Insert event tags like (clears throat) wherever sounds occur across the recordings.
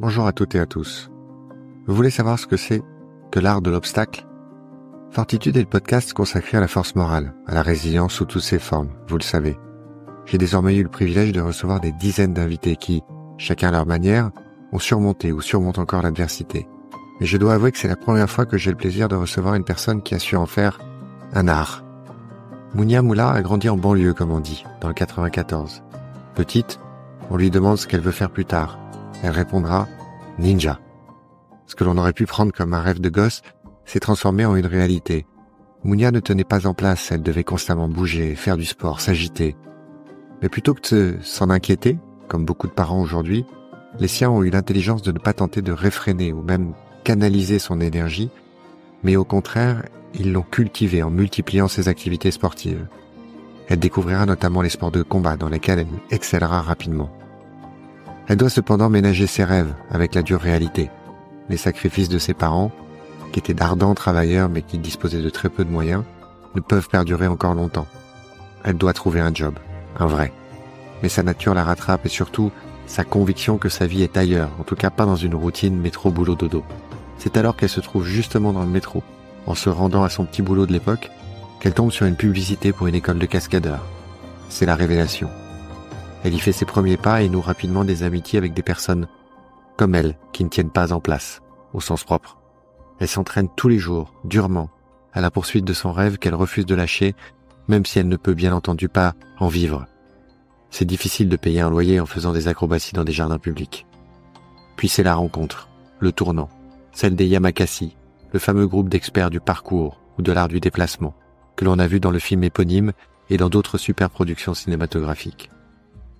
Bonjour à toutes et à tous. Vous voulez savoir ce que c'est que l'art de l'obstacle Fortitude est le podcast consacré à la force morale, à la résilience sous toutes ses formes, vous le savez. J'ai désormais eu le privilège de recevoir des dizaines d'invités qui, chacun à leur manière, ont surmonté ou surmontent encore l'adversité. Mais je dois avouer que c'est la première fois que j'ai le plaisir de recevoir une personne qui a su en faire un art. Mounia Moula a grandi en banlieue, comme on dit, dans le 94. Petite, on lui demande ce qu'elle veut faire plus tard, elle répondra Ninja. Ce que l'on aurait pu prendre comme un rêve de gosse s'est transformé en une réalité. Mounia ne tenait pas en place, elle devait constamment bouger, faire du sport, s'agiter. Mais plutôt que de s'en inquiéter, comme beaucoup de parents aujourd'hui, les siens ont eu l'intelligence de ne pas tenter de réfréner ou même canaliser son énergie, mais au contraire, ils l'ont cultivée en multipliant ses activités sportives. Elle découvrira notamment les sports de combat dans lesquels elle excellera rapidement. Elle doit cependant ménager ses rêves avec la dure réalité, les sacrifices de ses parents, qui étaient d'ardents travailleurs mais qui disposaient de très peu de moyens, ne peuvent perdurer encore longtemps. Elle doit trouver un job, un vrai. Mais sa nature la rattrape et surtout sa conviction que sa vie est ailleurs, en tout cas pas dans une routine métro-boulot-dodo. C'est alors qu'elle se trouve justement dans le métro, en se rendant à son petit boulot de l'époque, qu'elle tombe sur une publicité pour une école de cascadeurs. C'est la révélation. Elle y fait ses premiers pas et noue rapidement des amitiés avec des personnes comme elle qui ne tiennent pas en place, au sens propre. Elle s'entraîne tous les jours, durement, à la poursuite de son rêve qu'elle refuse de lâcher, même si elle ne peut bien entendu pas en vivre. C'est difficile de payer un loyer en faisant des acrobaties dans des jardins publics. Puis c'est la rencontre, le tournant, celle des Yamakasi, le fameux groupe d'experts du parcours ou de l'art du déplacement, que l'on a vu dans le film éponyme et dans d'autres superproductions cinématographiques.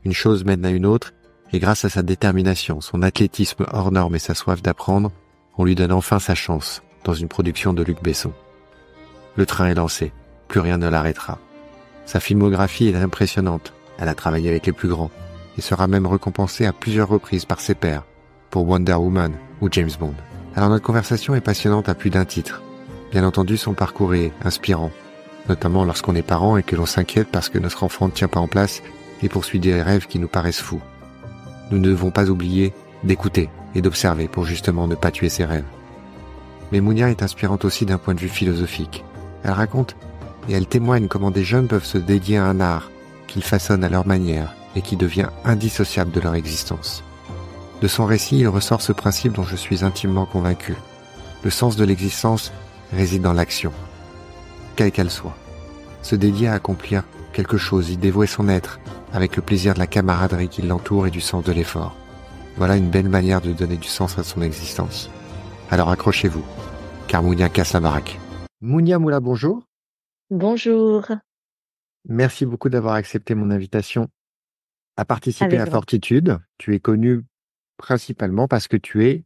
Une chose mène à une autre, et grâce à sa détermination, son athlétisme hors norme et sa soif d'apprendre, on lui donne enfin sa chance dans une production de Luc Besson. Le train est lancé, plus rien ne l'arrêtera. Sa filmographie est impressionnante, elle a travaillé avec les plus grands, et sera même récompensée à plusieurs reprises par ses pairs, pour Wonder Woman ou James Bond. Alors notre conversation est passionnante à plus d'un titre. Bien entendu, son parcours est inspirant, notamment lorsqu'on est parent et que l'on s'inquiète parce que notre enfant ne tient pas en place et poursuit des rêves qui nous paraissent fous. Nous ne devons pas oublier d'écouter et d'observer pour justement ne pas tuer ces rêves. Mais Mounia est inspirante aussi d'un point de vue philosophique. Elle raconte et elle témoigne comment des jeunes peuvent se dédier à un art qu'ils façonnent à leur manière et qui devient indissociable de leur existence. De son récit, il ressort ce principe dont je suis intimement convaincu. Le sens de l'existence réside dans l'action, quelle qu'elle soit. Se dédier à accomplir quelque chose, y dévouer son être, avec le plaisir de la camaraderie qui l'entoure et du sens de l'effort. Voilà une belle manière de donner du sens à son existence. Alors accrochez-vous, car Mounia casse la baraque. Mounia Moula, bonjour. Bonjour. Merci beaucoup d'avoir accepté mon invitation à participer à Fortitude. Tu es connue principalement parce que tu es,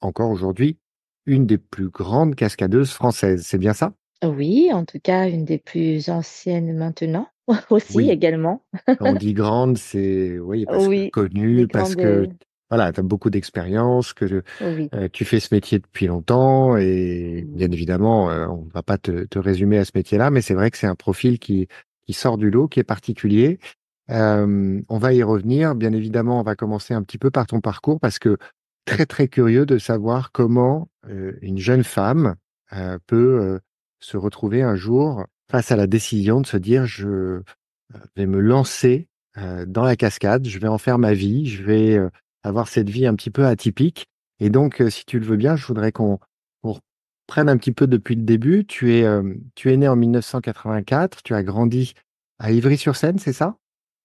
encore aujourd'hui, une des plus grandes cascadeuses françaises. C'est bien ça Oui, en tout cas, une des plus anciennes maintenant. (laughs) aussi également. Quand on (laughs) dit grande, c'est oui, parce que connu parce que euh, voilà, tu as beaucoup d'expérience, que euh, tu fais ce métier depuis longtemps et mmh. bien évidemment, euh, on ne va pas te, résumer à ce métier-là, mais c'est vrai que c'est un profil qui, qui sort du lot, qui est particulier. on va y revenir. Bien évidemment, on va commencer un petit peu par ton parcours parce que très très curieux de savoir comment une jeune femme peut se retrouver un jour face à la décision de se dire je euh, vais me lancer euh, dans la cascade, je vais en faire ma vie, je vais euh, avoir cette vie un petit peu atypique. Et donc, si tu le veux bien, je voudrais qu'on reprenne un petit peu depuis le début. Tu es, tu es né en 1984, tu as grandi à Ivry-sur-Seine, c'est ça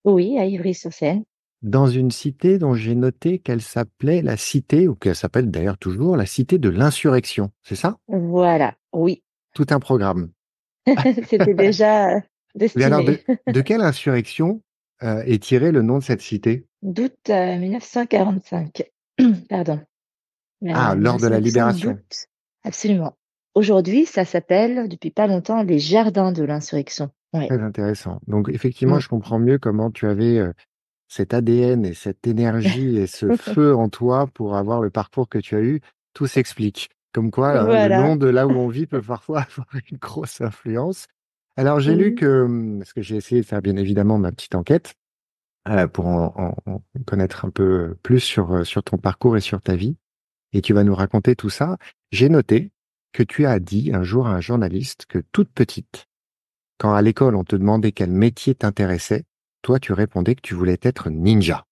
Oui, à Ivry-sur-Seine. Dans une cité dont j'ai noté qu'elle s'appelait la cité, ou qu'elle s'appelle d'ailleurs toujours la cité de l'insurrection, c'est ça Voilà, oui. Tout un programme. (laughs) C'était déjà euh, destiné. de, quelle insurrection euh, est tiré le nom de cette cité D'août 1945. Euh, (clears throat) Pardon. Ah, lors de la libération. Absolument. Aujourd'hui, ça s'appelle, depuis pas longtemps, les jardins de l'insurrection. Très intéressant. Donc, effectivement, mm. je comprends mieux comment tu avais cet ADN et cette énergie et ce (laughs) feu en toi pour avoir le parcours que tu as eu. Tout s'explique. Comme quoi, hein, le nom de là où on vit peut (laughs) parfois (laughs) avoir une grosse influence. Alors, j'ai lu que, mmh, parce que j'ai essayé de faire bien évidemment ma petite enquête euh, pour en, connaître un peu plus sur, sur ton parcours et sur ta vie, et tu vas nous raconter tout ça. J'ai noté que tu as dit un jour à un journaliste que toute petite, quand à l'école on te demandait quel métier t'intéressait, toi tu répondais que tu voulais être ninja.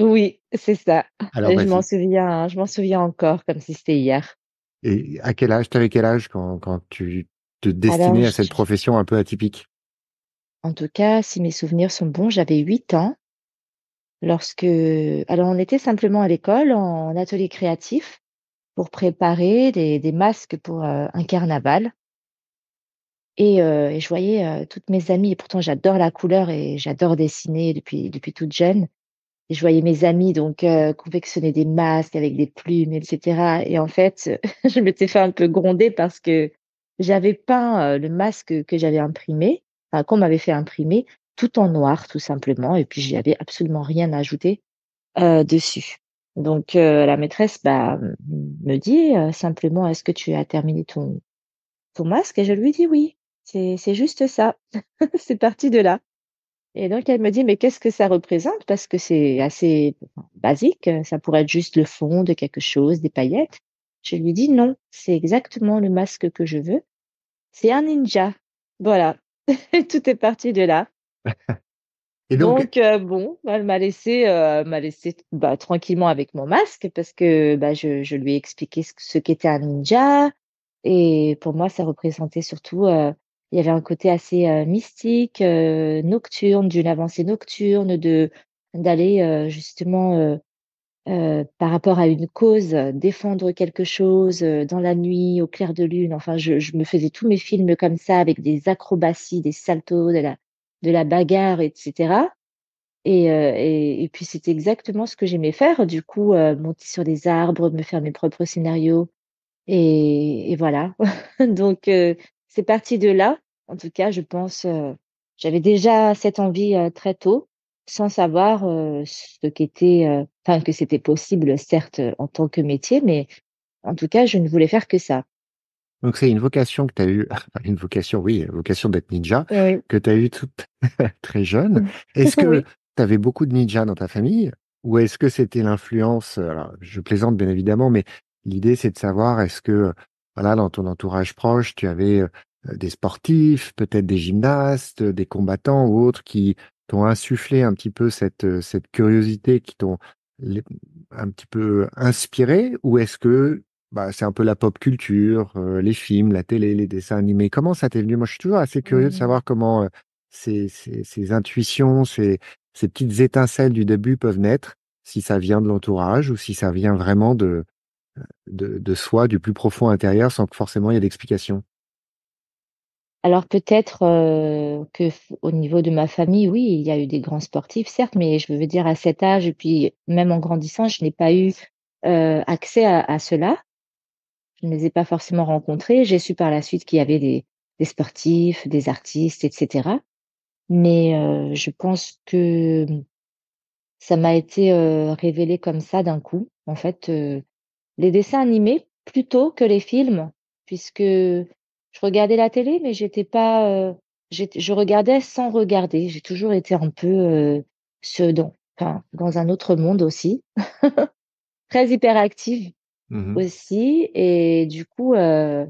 Oui, c'est ça. je m'en souviens, hein, je m'en souviens encore comme si c'était hier. Et à quel âge, avais quel âge quand, quand tu te destinais à cette profession un peu atypique En tout cas, si mes souvenirs sont bons, j'avais 8 ans. Lorsque, alors on était simplement à l'école en atelier créatif pour préparer des, des masques pour euh, un carnaval. Et, euh, je voyais euh, toutes mes amies, et pourtant j'adore la couleur et j'adore dessiner depuis, depuis toute jeune je voyais mes amis donc euh, confectionner des masques avec des plumes, etc. Et en fait, (laughs) je m'étais fait un peu gronder parce que j'avais peint euh, le masque que j'avais imprimé, enfin, qu'on m'avait fait imprimer, tout en noir tout simplement. Et puis j'avais absolument rien ajouté euh, dessus. Donc la maîtresse bah, me dit simplement Est-ce que tu as terminé ton ton masque Et je lui dis oui. C'est juste ça. (laughs) c'est parti de là. Et donc, elle me dit, mais qu'est-ce que ça représente Parce que c'est assez basique, euh, ça pourrait être juste le fond de quelque chose, des paillettes. Je lui dis, non, c'est exactement le masque que je veux. C'est un ninja. Voilà, (laughs) tout est parti de là. Et donc, euh, bon, bah, elle m'a laissé, euh, laissé bah, tranquillement avec mon masque parce que bah, je, lui ai expliqué ce, qu'était un ninja. Et pour moi, ça représentait surtout il y avait un côté assez euh, mystique, euh, nocturne, d'une avancée nocturne, de d'aller euh, justement euh, par rapport à une cause, défendre quelque chose dans la nuit, au clair de lune. Enfin, je, je, me faisais tous mes films comme ça, avec des acrobaties, des saltos, de la, de la bagarre, etc. Et, et, et puis c'était exactement ce que j'aimais faire. Du coup, monter sur des arbres, me faire mes propres scénarios. Et, et, voilà. (laughs) Donc, c'est parti de là. En tout cas, je pense, j'avais déjà cette envie très tôt, sans savoir ce qu'était, enfin que c'était possible, certes, en tant que métier, mais en tout cas, je ne voulais faire que ça. Donc c'est une vocation que tu as eue, une vocation, oui, vocation d'être ninja, que tu as eue toute (laughs) très jeune. Mmh. Est-ce (laughs) que tu avais beaucoup de ninjas dans ta famille ou est-ce que c'était l'influence, alors je plaisante bien évidemment, mais l'idée c'est de savoir est-ce que dans ton entourage proche, tu avais euh, des sportifs, peut-être des gymnastes, des combattants ou autres qui t'ont insufflé un petit peu cette, euh, curiosité, qui t'ont un petit peu inspiré Ou est-ce que bah, c'est un peu la pop culture, euh, les films, la télé, les dessins animés Comment ça t'est venu Moi, je suis toujours assez curieux de mmh. savoir comment ces, intuitions, ces, ces petites étincelles du début peuvent naître, si ça vient de l'entourage ou si ça vient vraiment de, de, soi, du plus profond intérieur, sans que forcément il y ait d'explication alors peut-être euh, que au niveau de ma famille, oui, il y a eu des grands sportifs, certes, mais je veux dire à cet âge et puis même en grandissant, je n'ai pas eu euh, accès à, cela. Je ne les ai pas forcément rencontrés. J'ai su par la suite qu'il y avait des, sportifs, des artistes, etc. Mais euh, je pense que ça m'a été révélé comme ça d'un coup. En fait, les dessins animés plutôt que les films, puisque je regardais la télé, mais j'étais pas, euh, je regardais sans regarder. J'ai toujours été un peu ce euh, dans, dans un autre monde aussi, (laughs) très hyperactive mmh aussi, et du coup, euh,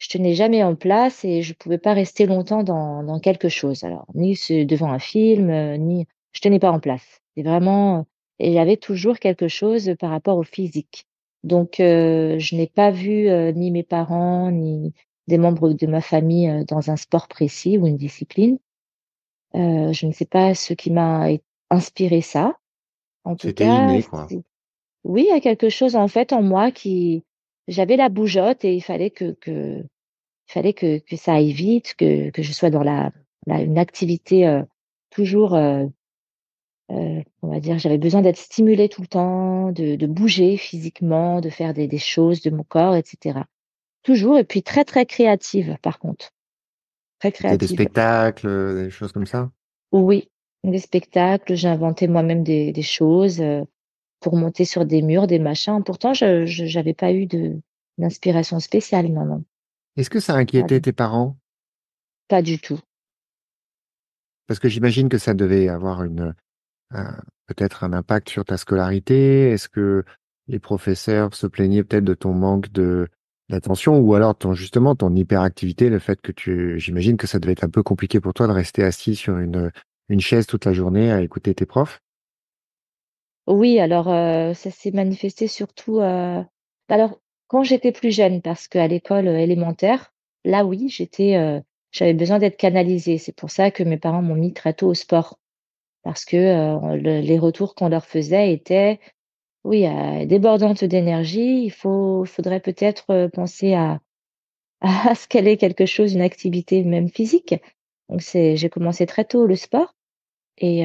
je tenais jamais en place et je pouvais pas rester longtemps dans, quelque chose. Alors ni devant un film, ni je tenais pas en place. C'est vraiment et j'avais toujours quelque chose par rapport au physique. Donc, euh, je n'ai pas vu euh, ni mes parents, ni des membres de ma famille euh, dans un sport précis ou une discipline. je ne sais pas ce qui m'a inspiré ça. En tout cas, quoi. oui, il y a quelque chose en fait en moi qui, j'avais la bougeotte et il fallait que, que il fallait que, que, ça aille vite, que, que je sois dans la, une activité toujours euh, on va dire, j'avais besoin d'être stimulée tout le temps, de, bouger physiquement, de faire des, choses de mon corps, etc. Toujours, et puis très, très créative, par contre. Très créative. Des spectacles, euh, des choses comme ça Oui, des spectacles. J'ai inventé moi-même des, choses euh, pour monter sur des murs, des machins. Pourtant, je n'avais pas eu d'inspiration spéciale, non, non. Est-ce que ça inquiétait tes parents Pas du tout. Parce que j'imagine que ça devait avoir une, euh, peut-être un impact sur ta scolarité Est-ce que les professeurs se plaignaient peut-être de ton manque de d'attention ou alors ton justement ton hyperactivité, le fait que tu, j'imagine que ça devait être un peu compliqué pour toi de rester assis sur une une chaise toute la journée à écouter tes profs Oui, alors euh, ça s'est manifesté surtout. Euh, alors quand j'étais plus jeune, parce qu'à l'école élémentaire, là oui, j'étais, j'avais besoin d'être canalisée. C'est pour ça que mes parents m'ont mis très tôt au sport parce que les retours qu'on leur faisait étaient oui débordantes d'énergie. Il faut, faudrait peut-être penser à, (laughs) à ce qu'elle est quelque chose, une activité même physique. Donc c'est, j'ai commencé très tôt le sport et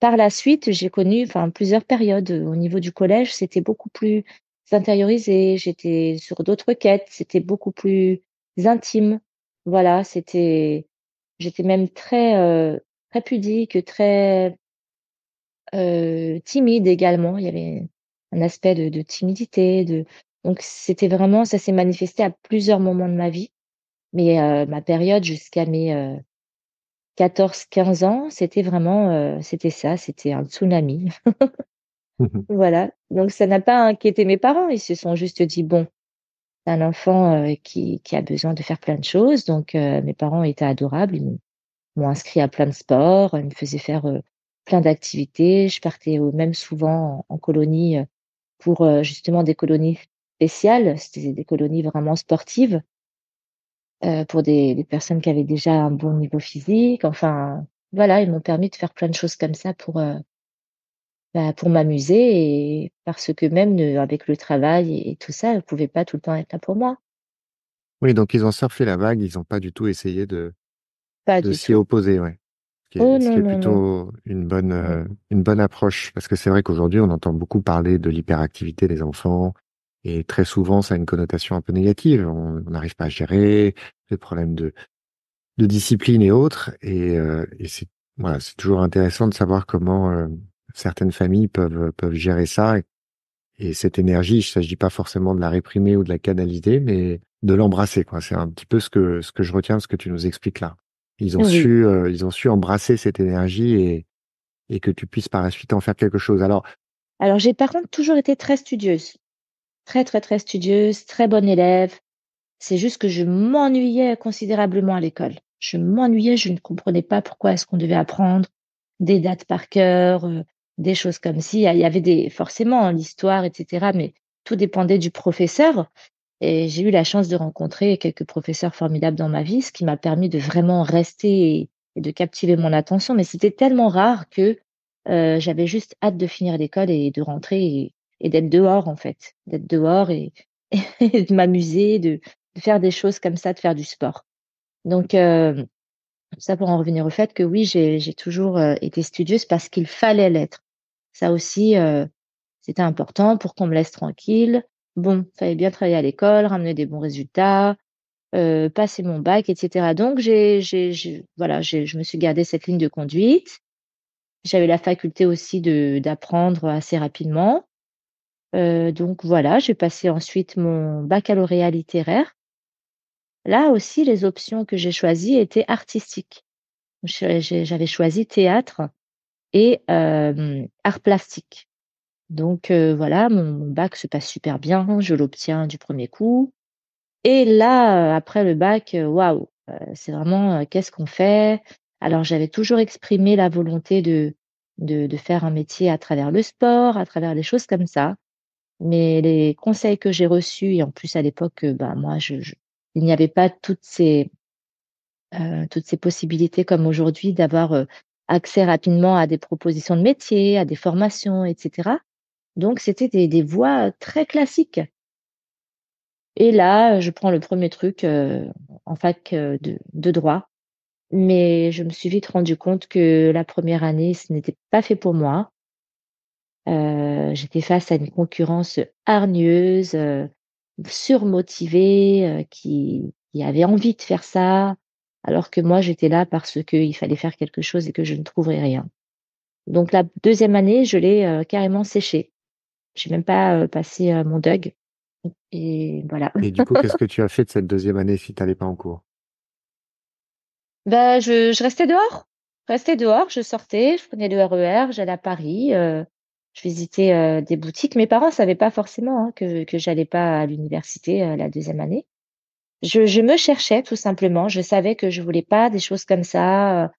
par la suite j'ai connu enfin plusieurs périodes au niveau du collège. C'était beaucoup plus intériorisé. J'étais sur d'autres quêtes. C'était beaucoup plus intime. Voilà, c'était j'étais même très très pudique, très timide également. Il y avait un aspect de, timidité. De... Donc, c'était vraiment, ça s'est manifesté à plusieurs moments de ma vie. Mais ma période jusqu'à mes 14-15 ans, c'était vraiment, c'était ça, c'était un tsunami. Mmh (laughs) voilà. Donc, ça n'a pas inquiété mes parents. Ils se sont juste dit, bon, c'est un enfant qui, qui, a besoin de faire plein de choses. Donc, mes parents étaient adorables m'ont inscrit à plein de sports, ils me faisaient faire plein d'activités. Je partais même souvent en, colonie pour justement des colonies spéciales, c'était des colonies vraiment sportives pour des, personnes qui avaient déjà un bon niveau physique. Enfin, voilà, ils m'ont permis de faire plein de choses comme ça pour bah, pour m'amuser et parce que même avec le travail et, tout ça, ils ne pouvaient pas tout le temps être là pour moi. Oui, donc ils ont surfé la vague, ils n'ont pas du tout essayé de, de s'y opposer, ouais. ce qui est oh plutôt Une, bonne, euh, une bonne approche. Parce que c'est vrai qu'aujourd'hui, on entend beaucoup parler de l'hyperactivité des enfants. Et très souvent, ça a une connotation un peu négative. On n'arrive pas à gérer les problèmes de, de discipline et autres. Et, euh, c'est voilà, c'est toujours intéressant de savoir comment euh, certaines familles peuvent, peuvent gérer ça. Et, cette énergie, il ne s'agit pas forcément de la réprimer ou de la canaliser, mais de l'embrasser. Quoi. C'est un petit peu ce que, ce que je retiens de ce que tu nous expliques là. Ils ont su, euh, ils ont su embrasser cette énergie et, et que tu puisses par la suite en faire quelque chose. Alors, alors j'ai par contre toujours été très studieuse, très très très studieuse, très bonne élève. C'est juste que je m'ennuyais considérablement à l'école. Je m'ennuyais, je ne comprenais pas pourquoi est-ce qu'on devait apprendre des dates par cœur, euh, des choses comme ça. Il y avait des forcément l'histoire, etc. Mais tout dépendait du professeur. Et j'ai eu la chance de rencontrer quelques professeurs formidables dans ma vie, ce qui m'a permis de vraiment rester et, de captiver mon attention. Mais c'était tellement rare que euh, j'avais juste hâte de finir l'école et de rentrer et, d'être dehors, en fait. D'être dehors et, (laughs) de m'amuser, de, faire des choses comme ça, de faire du sport. Donc, euh, ça pour en revenir au fait que oui, j'ai toujours euh, été studieuse parce qu'il fallait l'être. Ça aussi, euh, c'était important pour qu'on me laisse tranquille, Bon, fallait bien travailler à l'école, ramener des bons résultats, euh, passer mon bac, etc. Donc, j'ai, j'ai, voilà, je me suis gardé cette ligne de conduite. J'avais la faculté aussi d'apprendre assez rapidement. Euh, donc voilà, j'ai passé ensuite mon baccalauréat littéraire. Là aussi, les options que j'ai choisies étaient artistiques. J'avais choisi théâtre et euh, art plastique. Donc voilà, mon, bac se passe super bien, je l'obtiens du premier coup. Et là, après le bac, waouh, c'est vraiment qu'est-ce qu'on fait Alors j'avais toujours exprimé la volonté de, de, faire un métier à travers le sport, à travers des choses comme ça. Mais les conseils que j'ai reçus, et en plus à l'époque, bah, moi, je, il n'y avait pas toutes ces, toutes ces possibilités comme aujourd'hui d'avoir accès rapidement à des propositions de métier, à des formations, etc. Donc, c'était des, voies très classiques. Et là, je prends le premier truc en fac de, droit. Mais je me suis vite rendu compte que la première année, ce n'était pas fait pour moi. Euh, j'étais face à une concurrence hargneuse, surmotivée, qui, avait envie de faire ça, alors que moi j'étais là parce qu'il fallait faire quelque chose et que je ne trouverais rien. Donc la deuxième année, je l'ai carrément séchée n'ai même pas euh, passé euh, mon DUG. Et voilà. Et du coup, qu'est-ce que tu as fait de cette deuxième année si tu n'allais pas en cours Bah, je, restais dehors. Je restais dehors, je sortais, je prenais le RER, e j'allais à Paris, euh, je visitais des boutiques. Mes parents ne savaient pas forcément hein, que, que j'allais pas à l'université la deuxième année. Je, je, me cherchais tout simplement. Je savais que je voulais pas des choses comme ça,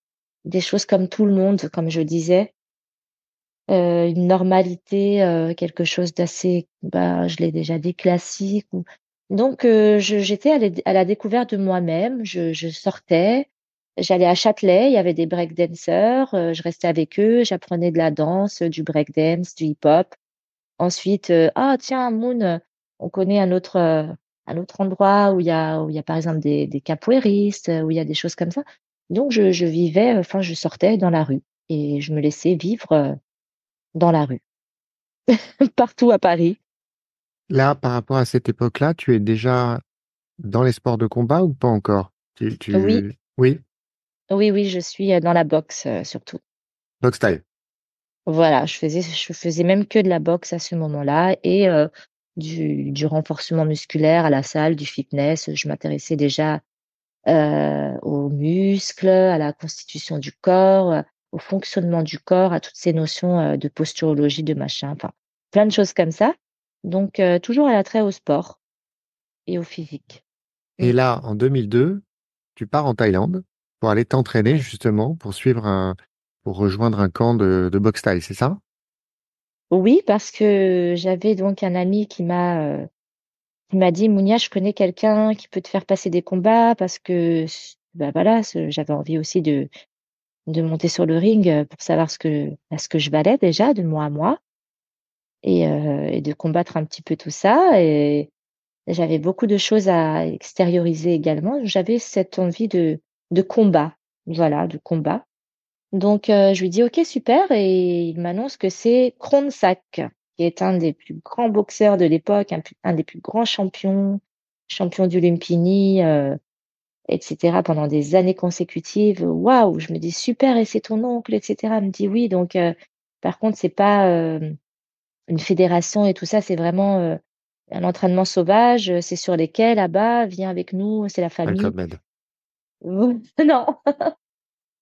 des choses comme tout le monde, comme je disais. Euh, une normalité, euh, quelque chose d'assez, bah, je l'ai déjà dit, classique. Donc, euh, j'étais à, la découverte de moi-même. Je, sortais, j'allais à Châtelet, il y avait des breakdancers, je restais avec eux, j'apprenais de la danse, du breakdance, du hip-hop. Ensuite, ah tiens, Moon, on connaît un autre, un autre endroit où il y a, il y a par exemple des, des capoeiristes, où il y a des choses comme ça. Donc, je, je vivais, enfin, je sortais dans la rue et je me laissais vivre dans la rue, (laughs) partout à Paris. Là, par rapport à cette époque-là, tu es déjà dans les sports de combat ou pas encore tu, Oui. oui. Oui, je suis euh, dans la boxe euh, surtout. box style. Voilà, je faisais, je faisais même que de la boxe à ce moment-là et euh, du, du, renforcement musculaire à la salle, du fitness. Je m'intéressais déjà aux muscles, à la constitution du corps, au fonctionnement du corps, à toutes ces notions de posturologie, de machin, enfin, plein de choses comme ça. Donc, toujours à l'attrait au sport et au physique. Et mmh. là, en 2002, tu pars en Thaïlande pour aller t'entraîner justement, pour suivre un, pour rejoindre un camp de, de boxe thaï, c'est ça Oui, parce que j'avais donc un ami qui m'a m'a dit Mounia, je connais quelqu'un qui peut te faire passer des combats parce que bah voilà, j'avais envie aussi de de monter sur le ring euh, pour savoir ce que, ce que je valais déjà de moi à moi, euh, et, de combattre un petit peu tout ça. Et j'avais beaucoup de choses à extérioriser également. J'avais cette envie de, de combat, voilà, de combat. Donc euh, je lui dis ok super et il m'annonce que c'est Kronsack qui est un des plus grands boxeurs de l'époque, un, des plus grands champions, champion du Limpini etc., pendant des années consécutives. Waouh, je me dis super, et c'est ton oncle, etc. Elle me dit oui. Donc, euh, par contre, c'est pas euh, une fédération et tout ça, c'est vraiment euh, un entraînement sauvage. C'est sur les quais là-bas, viens avec nous, c'est la famille. (laughs) non.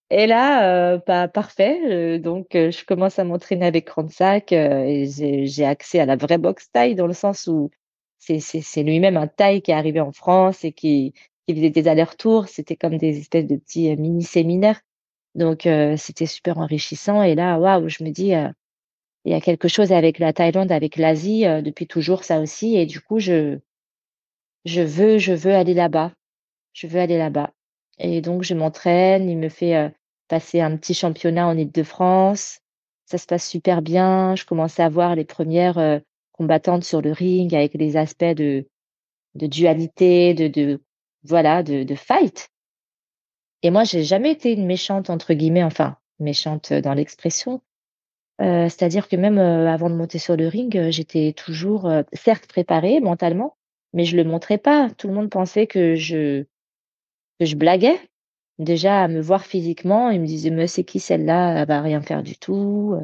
Et là, bah, parfait. donc, je commence à m'entraîner avec Kranzak et j'ai accès à la vraie boxe taille dans le sens où c'est lui-même un taille qui est arrivé en France et qui, qui faisaient des allers-retours. C'était comme des espèces de petits euh, mini-séminaires. Donc, euh, c'était super enrichissant. Et là, waouh, je me dis, euh, il y a quelque chose avec la Thaïlande, avec l'Asie, depuis toujours ça aussi. Et du coup, je, je veux, je veux aller là-bas. Je veux aller là-bas. Et donc, je m'entraîne. Il me fait passer un petit championnat en Ile-de-France. Ça se passe super bien. Je commence à voir les premières combattantes sur le ring avec des aspects de, de dualité, de, de voilà, de, de fight. Et moi, j'ai jamais été une méchante entre guillemets, enfin méchante dans l'expression. Euh, c'est-à-dire que même euh, avant de monter sur le ring, euh, j'étais toujours certes préparée mentalement, mais je le montrais pas. Tout le monde pensait que je que je blaguais. Déjà à me voir physiquement, ils me disaient mais c'est qui celle-là Elle va rien faire du tout,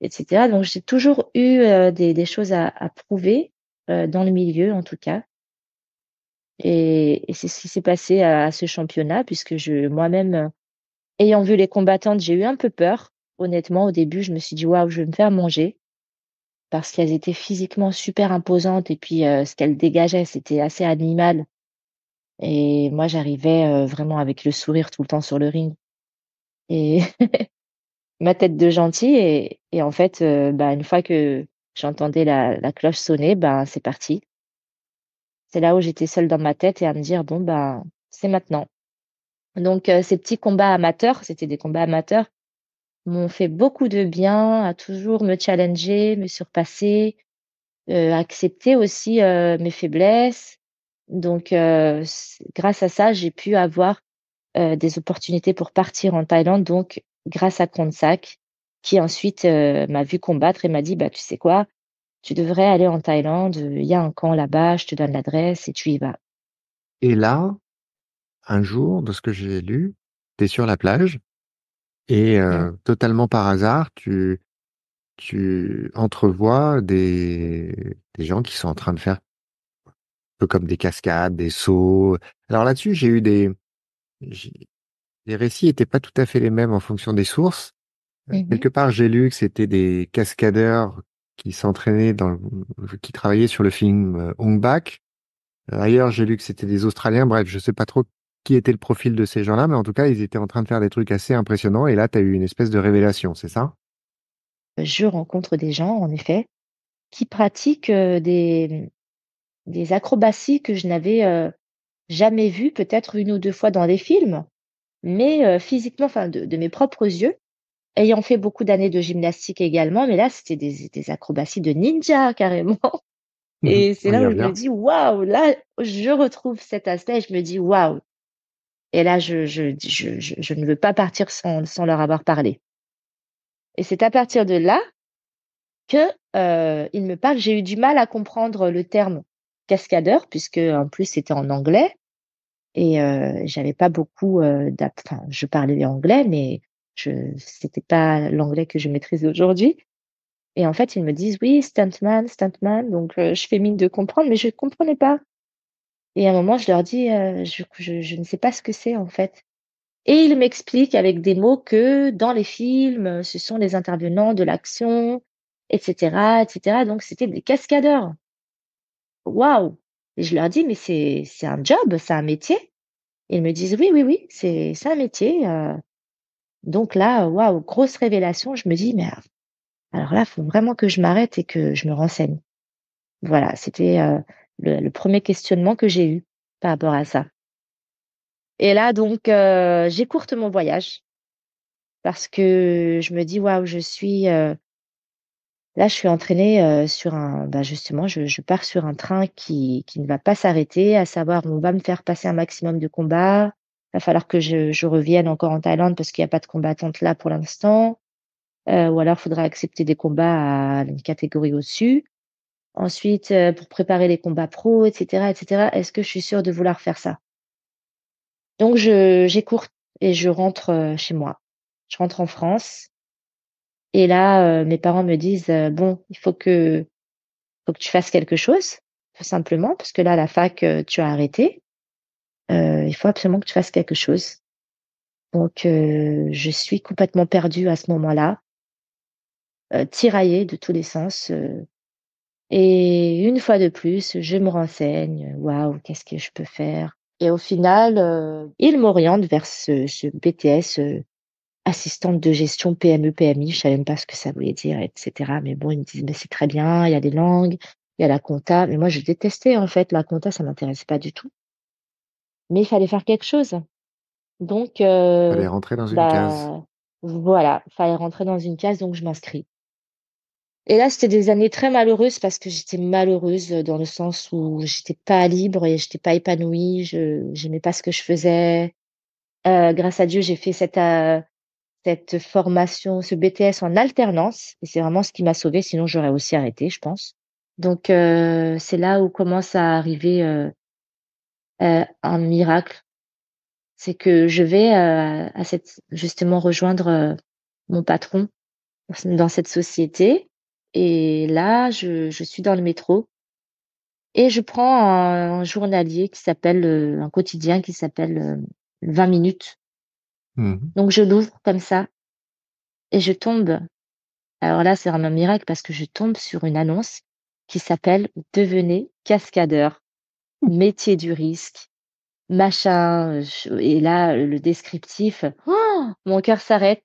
etc. Donc j'ai toujours eu des, des, choses à, à prouver dans le milieu en tout cas. Et, c'est ce qui s'est passé à, ce championnat, puisque je moi-même, ayant vu les combattantes, j'ai eu un peu peur. Honnêtement, au début, je me suis dit, waouh, je vais me faire manger. Parce qu'elles étaient physiquement super imposantes et puis euh, ce qu'elles dégageaient, c'était assez animal. Et moi, j'arrivais euh, vraiment avec le sourire tout le temps sur le ring. Et (laughs) ma tête de gentil. Et, en fait, euh, bah, une fois que j'entendais la, cloche sonner, ben c'est parti. C'est là où j'étais seule dans ma tête et à me dire, bon, ben, c'est maintenant. Donc, euh, ces petits combats amateurs, c'était des combats amateurs, m'ont fait beaucoup de bien à toujours me challenger, me surpasser, euh, accepter aussi euh, mes faiblesses. Donc, grâce à ça, j'ai pu avoir des opportunités pour partir en Thaïlande, donc grâce à Konsak, qui ensuite m'a vu combattre et m'a dit, bah, tu sais quoi, tu devrais aller en Thaïlande, il y a un camp là-bas, je te donne l'adresse et tu y vas. Et là, un jour, de ce que j'ai lu, tu es sur la plage et euh, totalement par hasard, tu, tu entrevois des, des gens qui sont en train de faire un peu comme des cascades, des sauts. Alors là-dessus, j'ai eu des... Les récits étaient pas tout à fait les mêmes en fonction des sources. Mmh Quelque part, j'ai lu que c'était des cascadeurs qui s'entraînait dans qui travaillait sur le film euh, Hong Bak. Ailleurs, j'ai lu que c'était des Australiens. Bref, je sais pas trop qui était le profil de ces gens-là, mais en tout cas, ils étaient en train de faire des trucs assez impressionnants. Et là, tu as eu une espèce de révélation, c'est ça Je rencontre des gens, en effet, qui pratiquent euh, des, des acrobaties que je n'avais euh, jamais vues, peut-être une ou deux fois dans des films, mais physiquement, enfin, de, mes propres yeux ayant fait beaucoup d'années de gymnastique également, mais là, c'était des, acrobaties de ninja (laughs) carrément. Mmh et c'est là où je me dis, waouh, là, je retrouve cet aspect, je me dis, waouh. Et là, je, je, je, ne veux pas partir sans, leur avoir parlé. Et c'est à partir de là que euh, il me parle. J'ai eu du mal à comprendre le terme cascadeur, puisque en plus c'était en anglais. Et euh, j'avais pas beaucoup euh, je parlais anglais, mais je c'était pas l'anglais que je maîtrisais aujourd'hui. Et en fait, ils me disent oui, stuntman, stuntman. Donc euh, je fais mine de comprendre, mais je ne comprenais pas. Et à un moment, je leur dis euh, je, ne sais pas ce que c'est en fait. Et ils m'expliquent avec des mots que dans les films, ce sont les intervenants de l'action, etc., etc. Donc c'était des cascadeurs. Waouh Et je leur dis mais c'est c'est un job, c'est un métier. Ils me disent oui, oui, oui, c'est c'est un métier. Euh, donc là, waouh, grosse révélation, je me dis, Merde, ah, alors là, faut vraiment que je m'arrête et que je me renseigne. Voilà, c'était euh, le, premier questionnement que j'ai eu par rapport à ça. Et là, donc, euh, j'écourte mon voyage parce que je me dis, waouh, je suis. Euh, là, je suis entraînée euh, sur un. bah justement, je, je, pars sur un train qui, qui ne va pas s'arrêter, à savoir, on va me faire passer un maximum de combats, va falloir que je, revienne encore en Thaïlande parce qu'il n'y a pas de combattante là pour l'instant. Euh, ou alors, il faudra accepter des combats à une catégorie au-dessus. Ensuite, euh, pour préparer les combats pro, etc., etc., est-ce que je suis sûre de vouloir faire ça Donc, j'écoute et je rentre euh, chez moi. Je rentre en France. Et là, mes parents me disent, bon, il faut que, faut que tu fasses quelque chose, tout simplement, parce que là, la fac, tu as arrêté. Euh, il faut absolument que tu fasses quelque chose. Donc, euh, je suis complètement perdue à ce moment-là, euh, tiraillée de tous les sens. et une fois de plus, je me renseigne. Waouh, qu'est-ce que je peux faire Et au final, ils m'orientent vers ce, BTS assistante de gestion PME, PMI, je ne savais même pas ce que ça voulait dire, etc. Mais bon, ils me disent, mais c'est très bien, il y a des langues, il y a la compta. Mais moi, je détestais, en fait, la compta, ça ne m'intéressait pas du tout mais il fallait faire quelque chose. Donc, euh, fallait rentrer dans une bah, case. Voilà, il fallait rentrer dans une case, donc je m'inscris. Et là, c'était des années très malheureuses parce que j'étais malheureuse euh, dans le sens où j'étais pas libre et j'étais pas épanouie. Je n'aimais pas ce que je faisais. Euh, grâce à Dieu, j'ai fait cette euh, cette formation, ce BTS en alternance, et c'est vraiment ce qui m'a sauvée. Sinon, j'aurais aussi arrêté, je pense. Donc, c'est là où commence à arriver euh, un miracle. C'est que je vais euh, à cette, justement rejoindre euh, mon patron dans cette société. Et là, je, je, suis dans le métro et je prends un, journalier qui s'appelle, un quotidien qui s'appelle 20 minutes. Mmh Donc je l'ouvre comme ça et je tombe. Alors là, c'est un miracle parce que je tombe sur une annonce qui s'appelle Devenez cascadeur métier du risque, machin. Euh, et là, le descriptif, oh, mon cœur s'arrête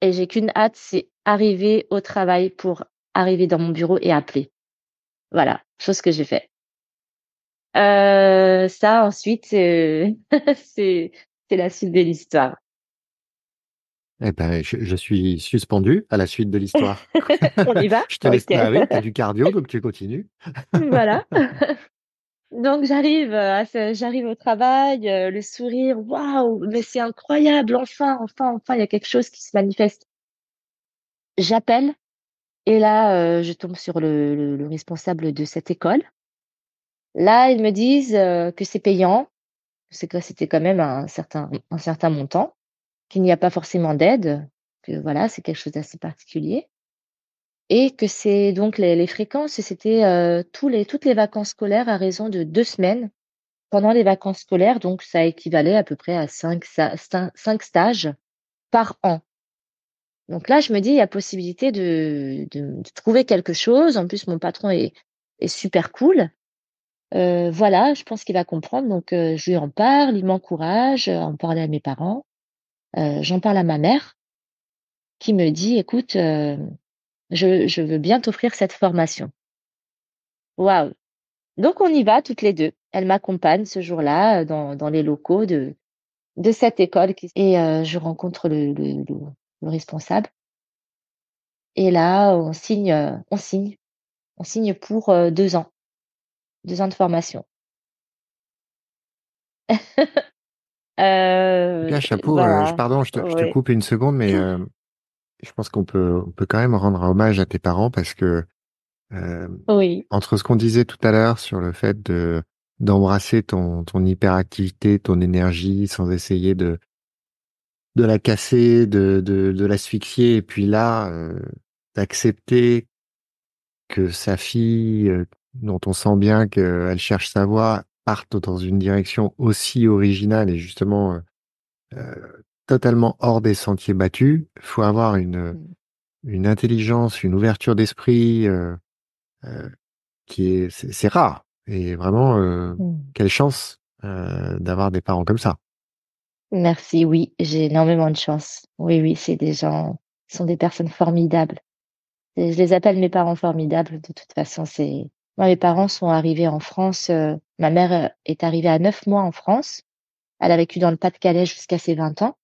et j'ai qu'une hâte, c'est arriver au travail pour arriver dans mon bureau et appeler. Voilà, chose que j'ai fait. Euh, ça, ensuite, euh, (laughs) c'est la suite de l'histoire. Eh ben, je, suis suspendu à la suite de l'histoire. (laughs) On y va (laughs) je te laisse tu as du cardio, donc tu continues. Voilà. Donc j'arrive, euh, j'arrive au travail, euh, le sourire, waouh, mais c'est incroyable, enfin, enfin, enfin, il y a quelque chose qui se manifeste. J'appelle et là, euh, je tombe sur le, responsable de cette école. Là, ils me disent que c'est payant, c'est que c'était quand même un certain, un certain montant, qu'il n'y a pas forcément d'aide, que voilà, c'est quelque chose d'assez particulier et que c'est donc les, les fréquences, c'était euh, tous les, toutes les vacances scolaires à raison de deux semaines. Pendant les vacances scolaires, donc ça équivalait à peu près à cinq, cinq stages par an. Donc là, je me dis, il y a possibilité de, de, trouver quelque chose. En plus, mon patron est, est super cool. Euh, voilà, je pense qu'il va comprendre. Donc, euh, je lui en parle, il m'encourage à en parler à mes parents. Euh, j'en parle à ma mère, qui me dit, écoute, je, veux bien t'offrir cette formation. Waouh Donc on y va toutes les deux. Elle m'accompagne ce jour-là euh, dans, les locaux de, cette école et euh, je rencontre le, responsable. Et là, on signe, euh, on signe, on signe pour deux ans, deux ans de formation. (laughs) chapeau, pardon, je te, coupe une seconde, mais je pense qu'on peut, peut quand même rendre hommage à tes parents parce que euh, entre ce qu'on disait tout à l'heure sur le fait de d'embrasser ton, hyperactivité, ton énergie, sans essayer de la casser, de, l'asphyxier, et puis là, euh, d'accepter que sa fille, euh, dont on sent bien qu'elle cherche sa voie, parte dans une direction aussi originale et justement totalement hors des sentiers battus. Il faut avoir une, mmh. une intelligence, une ouverture d'esprit euh, euh, qui est, c'est, rare. Et vraiment, euh, mmh. quelle chance d'avoir des parents comme ça. Merci, oui, j'ai énormément de chance. Oui, oui, c'est des gens, ce sont des personnes formidables. je les appelle mes parents formidables. De toute façon, c'est moi, mes parents sont arrivés en France. ma mère est arrivée à neuf mois en France. Elle a vécu dans le Pas-de-Calais jusqu'à ses 20 ans.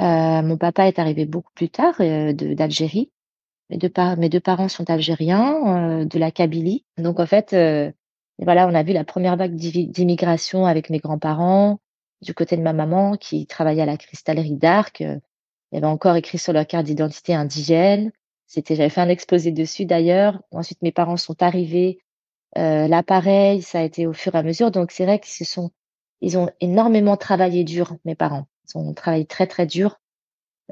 Euh, mon papa est arrivé beaucoup plus tard euh, d'Algérie. Mes, deux parents sont algériens, euh, de la Kabylie. Donc en fait, voilà, on a vu la première vague d'immigration avec mes grands-parents, du côté de ma maman qui travaillait à la cristallerie d'Arc. Il y avait encore écrit sur leur carte d'identité indigène. C'était, j'avais fait un exposé dessus d'ailleurs. Ensuite, mes parents sont arrivés. L'appareil, ça a été au fur et à mesure. Donc c'est vrai qu'ils se sont, ils ont énormément travaillé dur, mes parents. Son travail très très dur.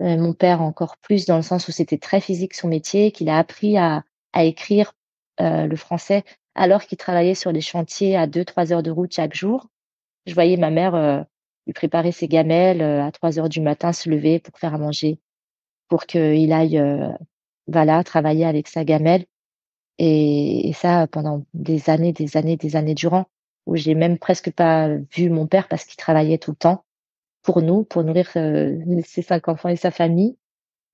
Euh, mon père encore plus dans le sens où c'était très physique son métier, qu'il a appris à, écrire euh, le français alors qu'il travaillait sur les chantiers à 2-3 heures de route chaque jour. Je voyais ma mère euh, lui préparer ses gamelles à 3 heures du matin, se lever pour faire à manger, pour qu'il aille voilà, travailler avec sa gamelle. Et, et ça pendant des années, des années, des années durant, où j'ai même presque pas vu mon père parce qu'il travaillait tout le temps pour nous, pour nourrir euh, ses cinq enfants et sa famille,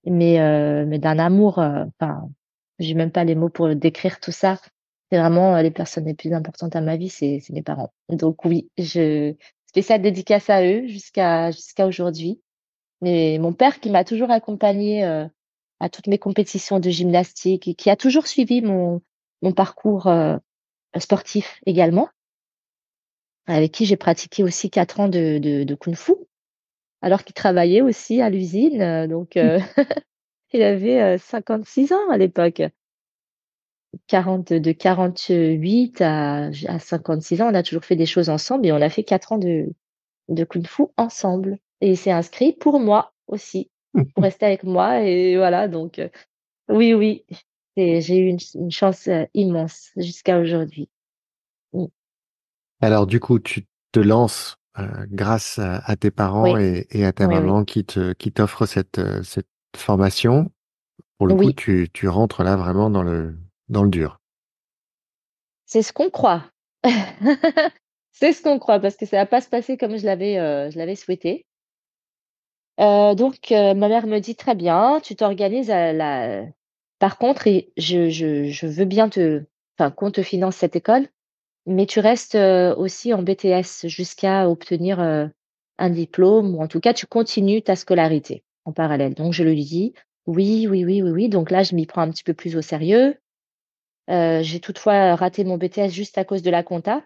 mais, euh, mais d'un amour, euh, enfin, j'ai même pas les mots pour décrire tout ça. C'est vraiment les personnes les plus importantes à ma vie, c'est mes parents. Donc oui, je spéciale dédicace à eux jusqu'à jusqu'à aujourd'hui. Mais mon père qui m'a toujours accompagnée à toutes mes compétitions de gymnastique et qui a toujours suivi mon mon parcours sportif également, avec qui j'ai pratiqué aussi quatre ans de, de, de kung-fu alors qu'il travaillait aussi à l'usine. Euh, donc, mmh. euh, (laughs) il avait 56 euh, ans à l'époque. 40, de 48 à, 56 ans, on a toujours fait des choses ensemble et on a fait 4 ans de, de Kung Fu ensemble. Et il s'est inscrit pour moi aussi, pour (laughs) rester avec moi. Et voilà, donc, oui, oui, j'ai eu une, chance immense jusqu'à aujourd'hui. Mmh. Alors, du coup, tu te lances euh, grâce à, tes parents et, à ta maman qui te qui t'offre cette euh, formation. Pour le coup, tu, rentres là vraiment dans le dans le dur. C'est ce qu'on croit. (laughs) c'est ce qu'on croit parce que ça va pas se passer comme je l'avais euh, je l'avais souhaité. donc ma mère me dit très bien, tu t'organises à la. Par contre, je, je veux bien te, enfin, qu'on te finance cette école, mais tu restes aussi en BTS jusqu'à obtenir un diplôme ou en tout cas, tu continues ta scolarité en parallèle. Donc, je lui dis, oui, oui, oui, oui, oui. Donc là, je m'y prends un petit peu plus au sérieux. j'ai toutefois raté mon BTS juste à cause de la compta,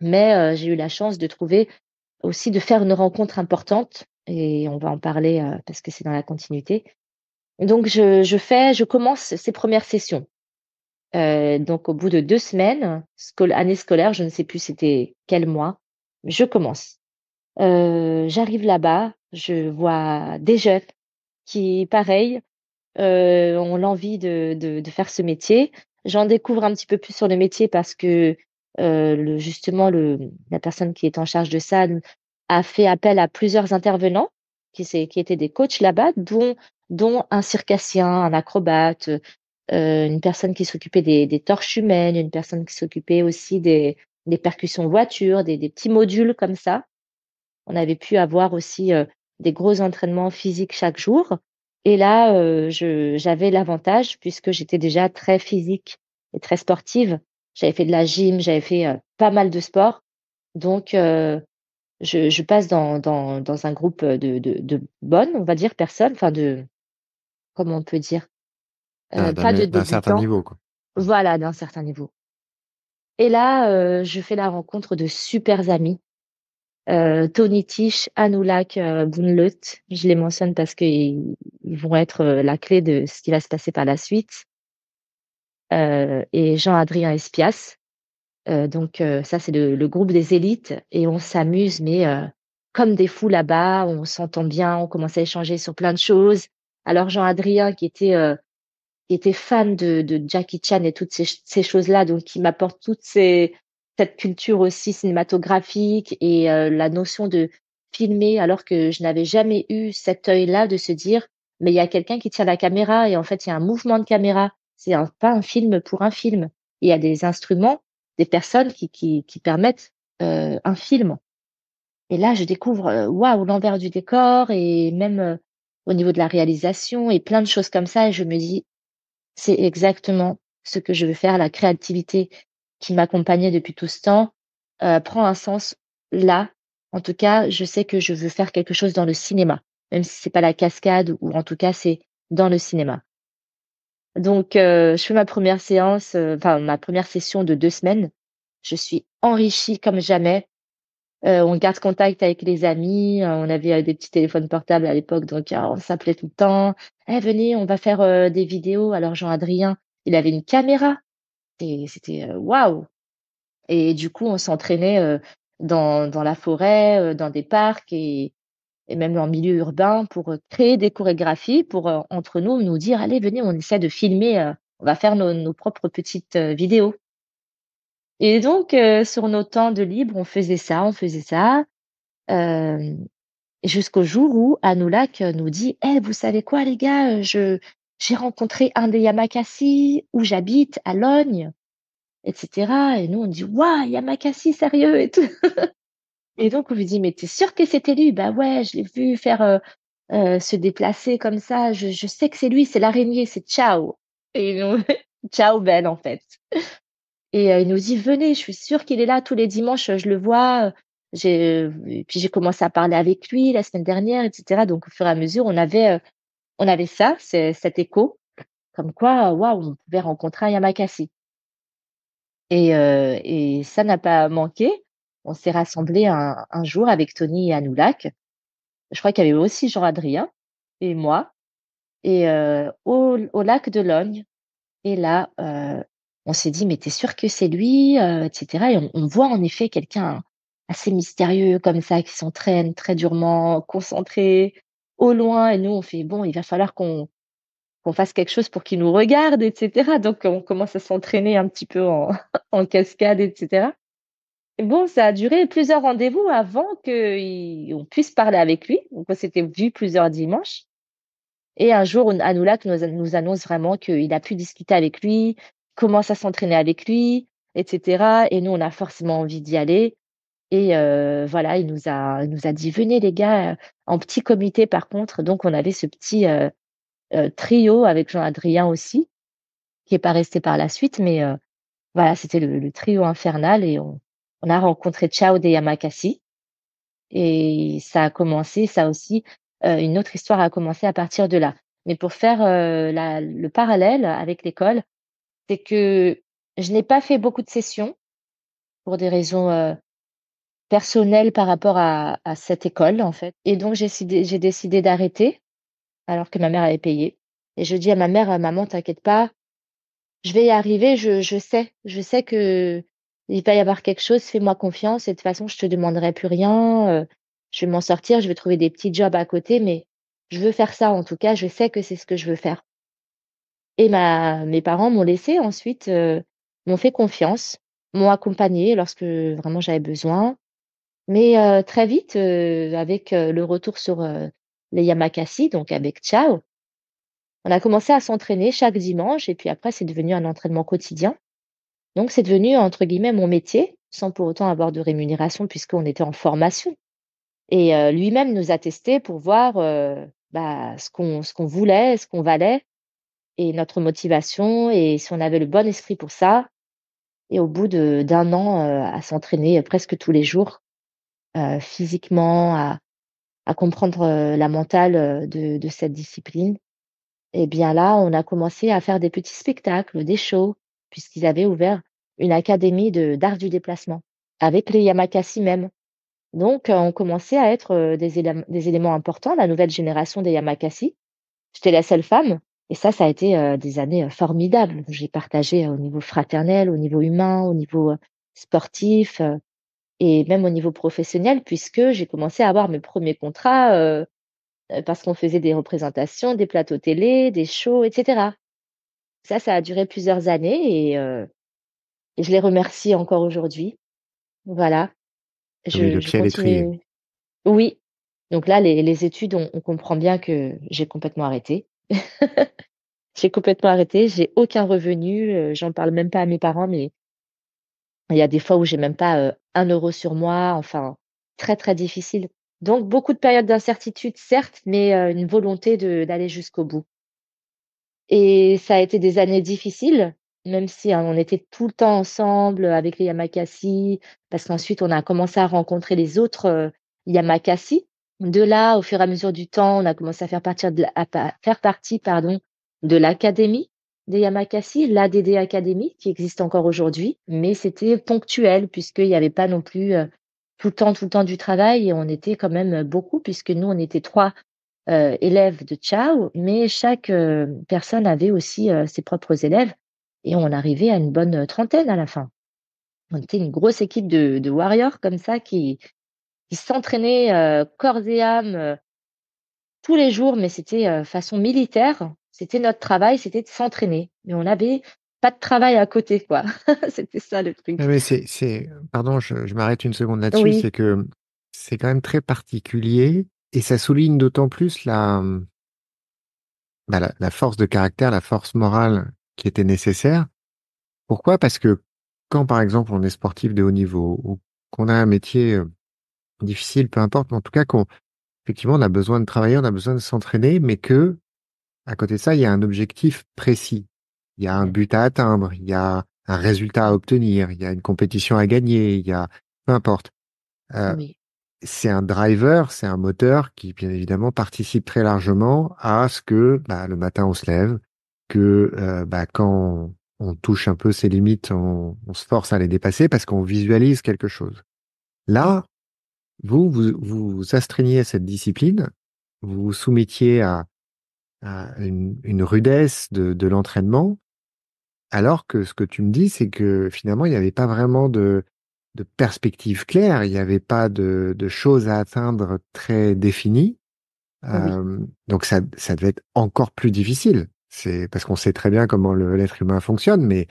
mais j'ai eu la chance de trouver aussi de faire une rencontre importante, et on va en parler parce que c'est dans la continuité. Donc je, fais, je commence ces premières sessions euh, donc, au bout de deux semaines, année scolaire, je ne sais plus c'était quel mois, je commence. Euh, j'arrive là-bas, je vois des jeunes qui, pareil, euh, ont l'envie de, de, faire ce métier. J'en découvre un petit peu plus sur le métier parce que le, justement, le, la personne qui est en charge de ça a fait appel à plusieurs intervenants qui, qui étaient des coachs là-bas, dont, dont un circassien, un acrobate, euh, une personne qui s'occupait des, torches humaines, une personne qui s'occupait aussi des, des percussions voitures, des, petits modules comme ça. On avait pu avoir aussi euh, des gros entraînements physiques chaque jour. Et là, euh, je j'avais l'avantage puisque j'étais déjà très physique et très sportive. J'avais fait de la gym, j'avais fait pas mal de sport. Donc, je, je, passe dans, dans, dans un groupe de, de, de, bonnes, on va dire, personnes, enfin de, comment on peut dire, euh, d'un certain niveau, quoi. Voilà, d'un certain niveau. Et là, euh, je fais la rencontre de super amis euh, Tony Tisch, Anulak Bounleut. Je les mentionne parce qu'ils vont être la clé de ce qui va se passer par la suite. et Jean-Adrien Espias. donc ça, c'est le, le, groupe des élites et on s'amuse, mais comme des fous là-bas, on s'entend bien, on commence à échanger sur plein de choses. Alors Jean-Adrien, qui était était fan de, Jackie Chan et toutes ces, choses-là, donc qui m'apporte toute ces, cette culture aussi cinématographique et euh, la notion de filmer, alors que je n'avais jamais eu cet œil-là de se dire, mais il y a quelqu'un qui tient la caméra et en fait, il y a un mouvement de caméra. C'est pas un film pour un film. Il y a des instruments, des personnes qui, qui, qui permettent euh, un film. Et là, je découvre, euh, waouh, l'envers du décor et même au niveau de la réalisation et plein de choses comme ça. Et je me dis, c'est exactement ce que je veux faire. La créativité qui m'accompagnait depuis tout ce temps euh, prend un sens là. En tout cas, je sais que je veux faire quelque chose dans le cinéma, même si c'est pas la cascade ou en tout cas c'est dans le cinéma. Donc, euh, je fais ma première séance, euh, enfin ma première session de deux semaines. Je suis enrichie comme jamais euh, on garde contact avec les amis. Euh, on avait euh, des petits téléphones portables à l'époque, donc on s'appelait tout le temps. Eh, venez, on va faire des vidéos. Alors Jean-Adrien, il avait une caméra. C'était waouh. Et du coup, on s'entraînait dans, dans, la forêt, dans des parcs et, même en milieu urbain pour créer des chorégraphies, pour entre nous nous dire allez venez, on essaie de filmer, on va faire nos propres petites vidéos. Et donc, euh, sur nos temps de libre, on faisait ça, on faisait ça, euh, jusqu'au jour où Anoulak nous dit Eh, vous savez quoi, les gars euh, J'ai rencontré un des Yamakasi où j'habite, à Logne, etc. Et nous, on dit Waouh, Yamakasi, sérieux et tout. (laughs) et donc, on lui dit Mais t'es sûr que c'était lui Bah ouais, je l'ai vu faire se déplacer comme ça. Je, sais que c'est lui, c'est l'araignée, c'est ciao. Et nous, (laughs) ciao, Ben, en fait. Et euh, il nous dit, venez, je suis sûre qu'il est là tous les dimanches, je le vois. J'ai, euh, puis j'ai commencé à parler avec lui la semaine dernière, etc. Donc, au fur et à mesure, on avait, euh, on avait ça, c'est, cet écho, comme quoi, waouh, on pouvait rencontrer un Yamakasi. Et, euh, et ça n'a pas manqué. On s'est rassemblés un, un jour avec Tony et Anoulak. Je crois qu'il y avait aussi Jean-Adrien et moi. Et au, au lac de Logne. Et là, euh, on s'est dit, mais t'es sûr que c'est lui, etc. Euh, et on, voit en effet quelqu'un assez mystérieux comme ça, qui s'entraîne très durement, concentré, au loin. Et nous, on fait, bon, il va falloir qu'on qu'on fasse quelque chose pour qu'il nous regarde, etc. Donc, on commence à s'entraîner un petit peu en, (laughs) cascade, etc. Et bon, ça a duré plusieurs rendez-vous avant qu'on puisse parler avec lui. Donc, on s'était vu plusieurs dimanches. Et un jour, Anoula nous, annonce vraiment qu'il a pu discuter avec lui, commence à s'entraîner avec lui, etc. Et nous, on a forcément envie d'y aller. Et euh, voilà, il nous a, nous a dit venez les gars euh, en petit comité par contre. Donc on avait ce petit euh, trio avec Jean-Adrien aussi, qui est pas resté par la suite, mais voilà, c'était le, trio infernal et on, a rencontré Chao de Yamakasi. Et ça a commencé, ça aussi, une autre histoire a commencé à partir de là. Mais pour faire le parallèle avec l'école, c'est que je n'ai pas fait beaucoup de sessions pour des raisons euh, personnelles par rapport à, cette école, en fait. Et donc, j'ai décidé, d'arrêter alors que ma mère avait payé. Et je dis à ma mère, «Euh, maman, t'inquiète pas, je vais y arriver, je, sais, je sais qu'il va y avoir quelque chose, fais-moi confiance et de toute façon, je te demanderai plus rien, euh, je vais m'en sortir, je vais trouver des petits jobs à côté, mais je veux faire ça en tout cas, je sais que c'est ce que je veux faire. Et ma mes parents m'ont laissé ensuite, euh, m'ont fait confiance, m'ont accompagné lorsque vraiment j'avais besoin. Mais, euh, très vite, euh, avec, le retour sur, les Yamakasi, donc avec Ciao on a commencé à s'entraîner chaque dimanche et puis après c'est devenu un entraînement quotidien. Donc c'est devenu entre guillemets «mon métier», sans pour autant avoir de rémunération puisqu'on était en formation. Et lui-même nous a testé pour voir, bah, ce qu'on voulait, ce qu'on valait et notre motivation. Et si on avait le bon esprit pour ça, et au bout d'un an, euh, à s'entraîner euh, presque tous les jours, euh, physiquement, à, comprendre la mentale de, cette discipline, et eh bien là, on a commencé à faire des petits spectacles, des shows, puisqu'ils avaient ouvert une académie d'art du déplacement, avec les Yamakasi même. Donc, on commençait à être des, des éléments importants, la nouvelle génération des Yamakasi. J'étais la seule femme et ça, ça a été euh, des années euh, formidables. J'ai partagé euh, au niveau fraternel, au niveau humain, au niveau sportif et même au niveau professionnel, puisque j'ai commencé à avoir mes premiers contrats parce qu'on faisait des représentations, des plateaux télé, des shows, etc. Ça, ça a duré plusieurs années et, je les remercie encore aujourd'hui. Voilà. Je, oui, Donc là, les, études, on comprend bien que j'ai complètement arrêté. (laughs) j'ai complètement arrêté, j'ai aucun revenu, euh, j'en parle même pas à mes parents, mais il y a des fois où j'ai même pas euh, un euro sur moi, enfin, très très difficile. Donc beaucoup de périodes d'incertitude, certes, mais euh, une volonté d'aller jusqu'au bout. Et ça a été des années difficiles, même si hein, on était tout le temps ensemble avec les Yamakasi, parce qu'ensuite on a commencé à rencontrer les autres Yamakasi, de là, au fur et à mesure du temps, on a commencé à faire, partir de faire partie pardon, de l'académie des Yamakasi, l'ADD Academy, qui existe encore aujourd'hui, mais c'était ponctuel puisqu'il n'y avait pas non plus euh, tout le temps, tout le temps du travail et on était quand même euh, beaucoup puisque nous, on était trois euh, élèves de Chao, mais chaque personne avait aussi ses propres élèves et on arrivait à une bonne trentaine à la fin. On était une grosse équipe de warriors comme ça qui, ils s'entraînaient corps et âme tous les jours, mais c'était façon militaire. C'était notre travail, c'était de s'entraîner. Mais on n'avait pas de travail à côté, quoi. (laughs) c'était ça le truc. Ah, mais c'est, pardon, je, m'arrête une seconde là-dessus. C'est que c'est quand même très particulier et ça souligne d'autant plus mmh, bah, la, la force de caractère, la force morale qui était nécessaire. Pourquoi Parce que quand, par exemple, on est sportif de haut niveau ou qu'on a un métier difficile, peu importe, mais en tout cas, qu'on, effectivement, on a besoin de travailler, on a besoin de s'entraîner, mais que, à côté de ça, il y a un objectif précis. Il y a un but à atteindre, il y a un résultat à obtenir, il y a une compétition à gagner, il y a, peu importe. Euh, c'est un driver, c'est un moteur qui, bien évidemment, participe très largement à ce que bah, le matin on se lève, que euh, bah, quand on touche un peu ses limites, on se force à les dépasser parce qu'on visualise quelque chose. Là, vous, vous vous astreignez à cette discipline, vous vous soumettiez à, une, rudesse de, l'entraînement, alors que ce que tu me dis, c'est que finalement, il n'y avait pas vraiment de, perspective claire, il n'y avait pas de, choses à atteindre très définies. Ah donc ça, ça devait être encore plus difficile. C'est parce qu'on sait très bien comment l'être humain fonctionne, mais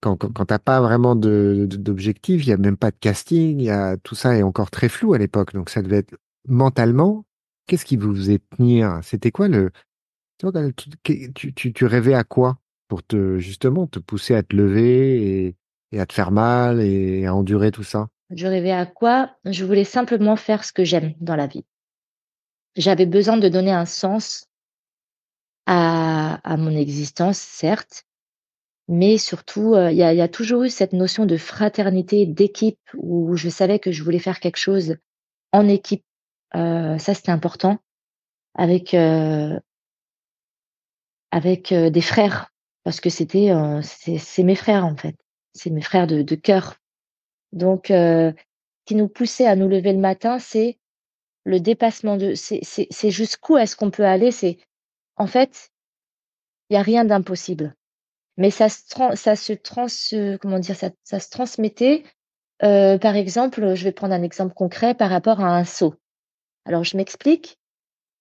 quand, quand, n'as t'as pas vraiment d'objectif, il y a même pas de casting, y tout ça est encore très flou à l'époque. Donc ça devait être mentalement. Qu'est-ce qui vous faisait tenir C'était quoi le tu, tu, tu, rêvais à quoi pour te justement te pousser à te lever et, à te faire mal et à endurer tout ça Je rêvais à quoi Je voulais simplement faire ce que j'aime dans la vie. J'avais besoin de donner un sens à, à mon existence, certes, mais surtout, euh, il y, a toujours eu cette notion de fraternité, d'équipe, où je savais que je voulais faire quelque chose en équipe. Euh, ça, c'était important. Avec, euh, avec des frères, parce que c'était c'est mes frères en fait, c'est mes frères de, de cœur. Donc, qui nous poussait à nous lever le matin, c'est le dépassement de, c'est jusqu'où est-ce qu'on peut aller. C'est en fait, il n'y a rien d'impossible mais ça se, ça se euh, comment dire, ça, se transmettait. Euh, par exemple, je vais prendre un exemple concret par rapport à un saut. Alors, je m'explique.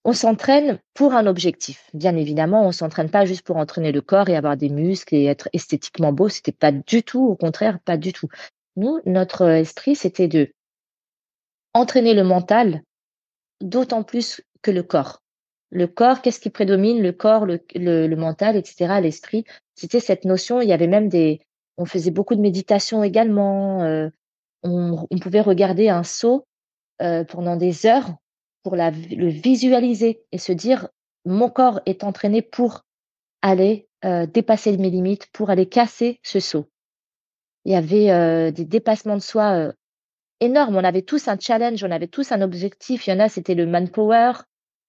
On s'entraîne pour un objectif. Bien évidemment, on s'entraîne pas juste pour entraîner le corps et avoir des muscles et être esthétiquement beau. C'était pas du tout, au contraire, pas du tout. Nous, notre esprit, c'était de entraîner le mental, d'autant plus que le corps le corps, qu'est-ce qui prédomine, le corps, le, le, mental, etc., l'esprit. C'était cette notion, il y avait même des... On faisait beaucoup de méditation également, euh, on, pouvait regarder un saut euh, pendant des heures pour le visualiser et se dire, mon corps est entraîné pour aller euh, dépasser mes limites, pour aller casser ce saut. Il y avait des dépassements de soi énormes, on avait tous un challenge, on avait tous un objectif, il y en a, c'était le manpower,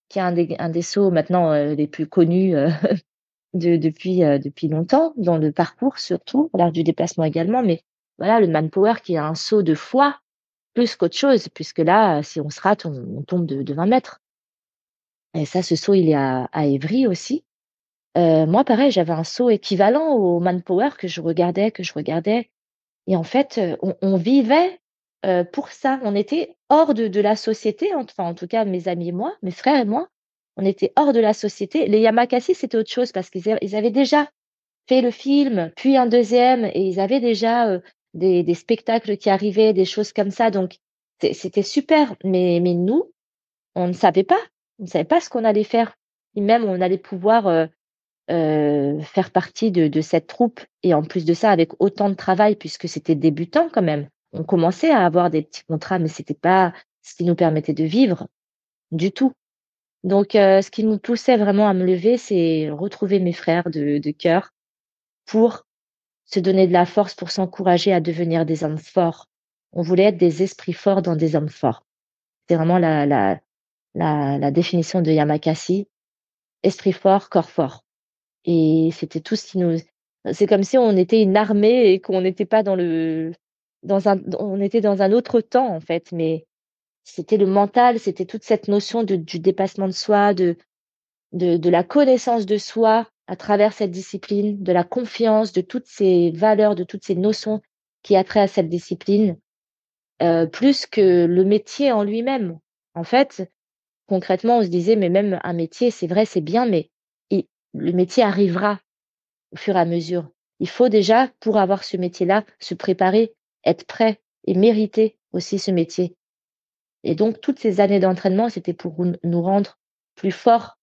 qui est un des, sauts maintenant euh, les plus connus euh, (laughs) depuis, euh, depuis longtemps, dans le parcours surtout, l'art du déplacement également, mais voilà, le manpower qui est un saut de foi plus qu'autre chose, puisque là, si on se rate, on, tombe de, 20 mètres. Et ça, ce saut, il est à, à Évry aussi. moi, pareil, j'avais un saut équivalent au manpower que je regardais, que je regardais. Et en fait, on vivait pour ça. On était hors de, la société, hein, enfin en tout cas mes amis et moi, mes frères et moi, on était hors de la société. Les Yamakasi, c'était autre chose parce qu'ils avaient déjà fait le film, puis un deuxième, et ils avaient déjà des, spectacles qui arrivaient, des choses comme ça. Donc c'était super, mais, mais nous, on ne savait pas, on ne savait pas ce qu'on allait faire. même on allait pouvoir faire partie de, de, cette troupe et en plus de ça avec autant de travail puisque c'était débutant quand même on commençait à avoir des petits contrats, mais c'était pas ce qui nous permettait de vivre du tout. Donc, euh, ce qui nous poussait vraiment à me lever, c'est retrouver mes frères de, de cœur pour se donner de la force, pour s'encourager à devenir des hommes forts. On voulait être des esprits forts dans des hommes forts. C'est vraiment la, la, la définition de Yamakasi. Esprit fort, corps fort. Et c'était tout ce qui nous... C'est comme si on était une armée et qu'on n'était pas dans le, on était dans un autre temps en fait, mais c'était le mental, c'était toute cette notion du dépassement de soi, de, de, la connaissance de soi à travers cette discipline, de la confiance, de toutes ces valeurs, de toutes ces notions qui a trait à cette discipline, euh, plus que le métier en lui-même. En fait, concrètement, on se disait, mais même un métier, c'est vrai, c'est bien, mais le métier arrivera au fur et à mesure. Il faut déjà, pour avoir ce métier-là, se préparer être prêt et mériter aussi ce métier. Et donc, toutes ces années d'entraînement, c'était pour nous rendre plus forts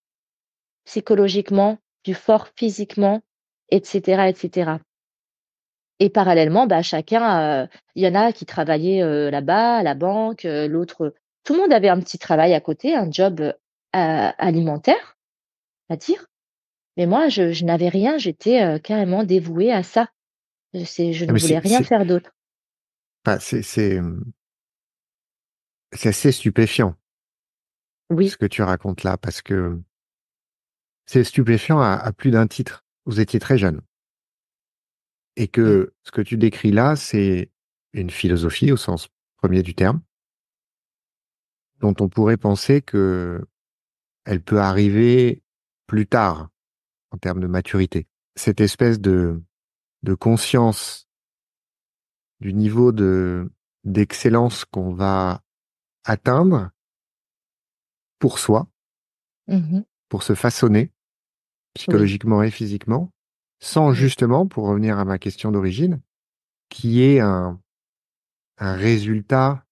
psychologiquement, plus forts physiquement, etc., etc. Et parallèlement, bah, chacun, euh, il y en a qui travaillaient euh, là-bas, à la banque, euh, l'autre. Tout le monde avait un petit travail à côté, un job alimentaire, à dire. Mais moi, je, je n'avais rien, j'étais carrément dévouée à ça. Je ah, ne voulais rien faire d'autre. Mmh c'est, assez stupéfiant. Oui. Ce que tu racontes là, parce que c'est stupéfiant à, plus d'un titre. Vous étiez très jeune. Et que ce que tu décris là, c'est une philosophie au sens premier du terme, dont on pourrait penser que elle peut arriver plus tard en termes de maturité. Cette espèce de, de conscience du niveau de d'excellence qu'on va atteindre pour soi, mmh pour se façonner psychologiquement et physiquement, sans justement, pour revenir à ma question d'origine, qui est un, un résultat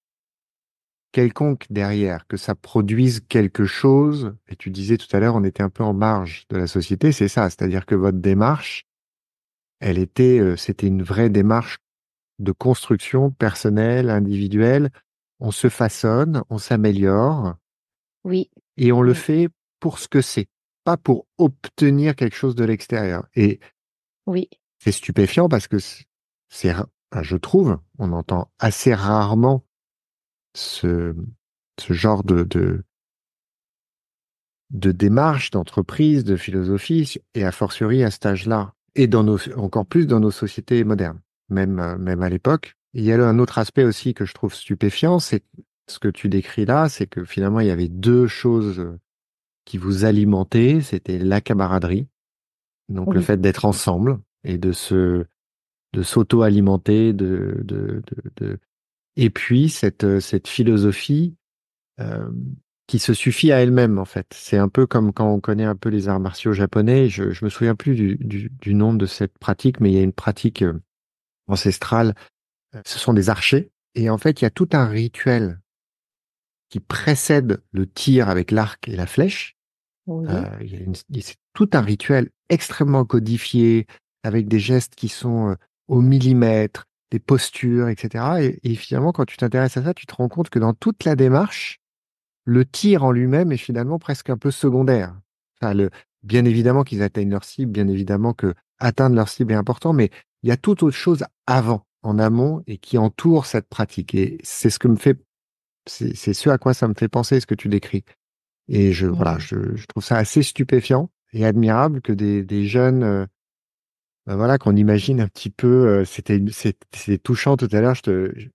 quelconque derrière, que ça produise quelque chose. Et tu disais tout à l'heure, on était un peu en marge de la société, c'est ça, c'est-à-dire que votre démarche, elle était, euh, c'était une vraie démarche de construction personnelle, individuelle. On se façonne, on s'améliore. Oui. Et on le fait pour ce que c'est, pas pour obtenir quelque chose de l'extérieur. Et oui. c'est stupéfiant parce que c'est, je trouve, on entend assez rarement ce, genre de, démarche, d'entreprise, de philosophie, et a fortiori à ce âge-là, et dans nos, encore plus dans nos sociétés modernes même, euh, même à l'époque. Il y a un autre aspect aussi que je trouve stupéfiant, c'est ce que tu décris là, c'est que finalement, il y avait deux choses euh, qui vous alimentaient, c'était la camaraderie, donc le fait d'être ensemble et de se de s'auto-alimenter, de, de, et puis cette, euh, cette philosophie qui se suffit à elle-même en fait. C'est un peu comme quand on connaît un peu les arts martiaux japonais. Je, je me souviens plus du, du nom de cette pratique, mais il y a une pratique ancestrales, ce sont des archers. Et en fait, il y a tout un rituel qui précède le tir avec l'arc et la flèche. Euh, c'est tout un rituel extrêmement codifié, avec des gestes qui sont euh, au millimètre, des postures, etc. Et, et finalement, quand tu t'intéresses à ça, tu te rends compte que dans toute la démarche, le tir en lui-même est finalement presque un peu secondaire. Enfin, le, bien évidemment qu'ils atteignent leur cible, bien évidemment que atteindre leur cible est important, mais il y a toute autre chose avant, en amont, et qui entoure cette pratique. Et c'est ce que me fait, c'est ce à quoi ça me fait penser, ce que tu décris. Et je, mmh. je, trouve ça assez stupéfiant et admirable que des, jeunes, euh, ben voilà, qu'on imagine un petit peu. Euh, c'était touchant tout à l'heure.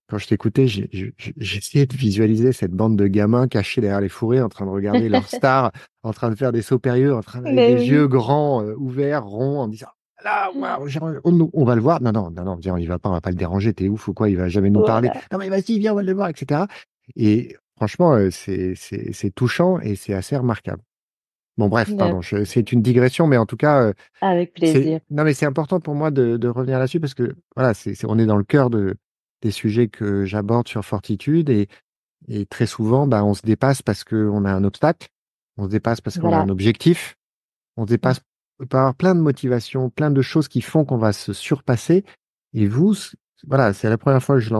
Quand je t'écoutais, j'essayais de visualiser cette bande de gamins cachés derrière les fourrés en train de regarder (laughs) leur stars, en train de faire des sauts périlleux, en train d'avoir des yeux grands, euh, ouverts, ronds, en disant là, mmh. on, va le voir. Non, non, non, non, viens, on ne va pas, on va pas le déranger, t'es ouf ou quoi, il va jamais nous parler. Non, mais vas-y, viens, on va le voir, etc. Et franchement, euh, c'est touchant et c'est assez remarquable. Bon, bref, bah pardon, c'est une digression, mais en tout cas. Euh, Avec plaisir. Non, mais c'est important pour moi de, revenir là-dessus parce que, voilà, c'est on est dans le cœur de, des sujets que j'aborde sur Fortitude et, et très souvent, bah, on se dépasse parce qu'on a un obstacle, on se dépasse parce qu'on a un objectif, on se dépasse par avoir plein de motivations, plein de choses qui font qu'on va se surpasser. Et vous, voilà, c'est la première fois que je,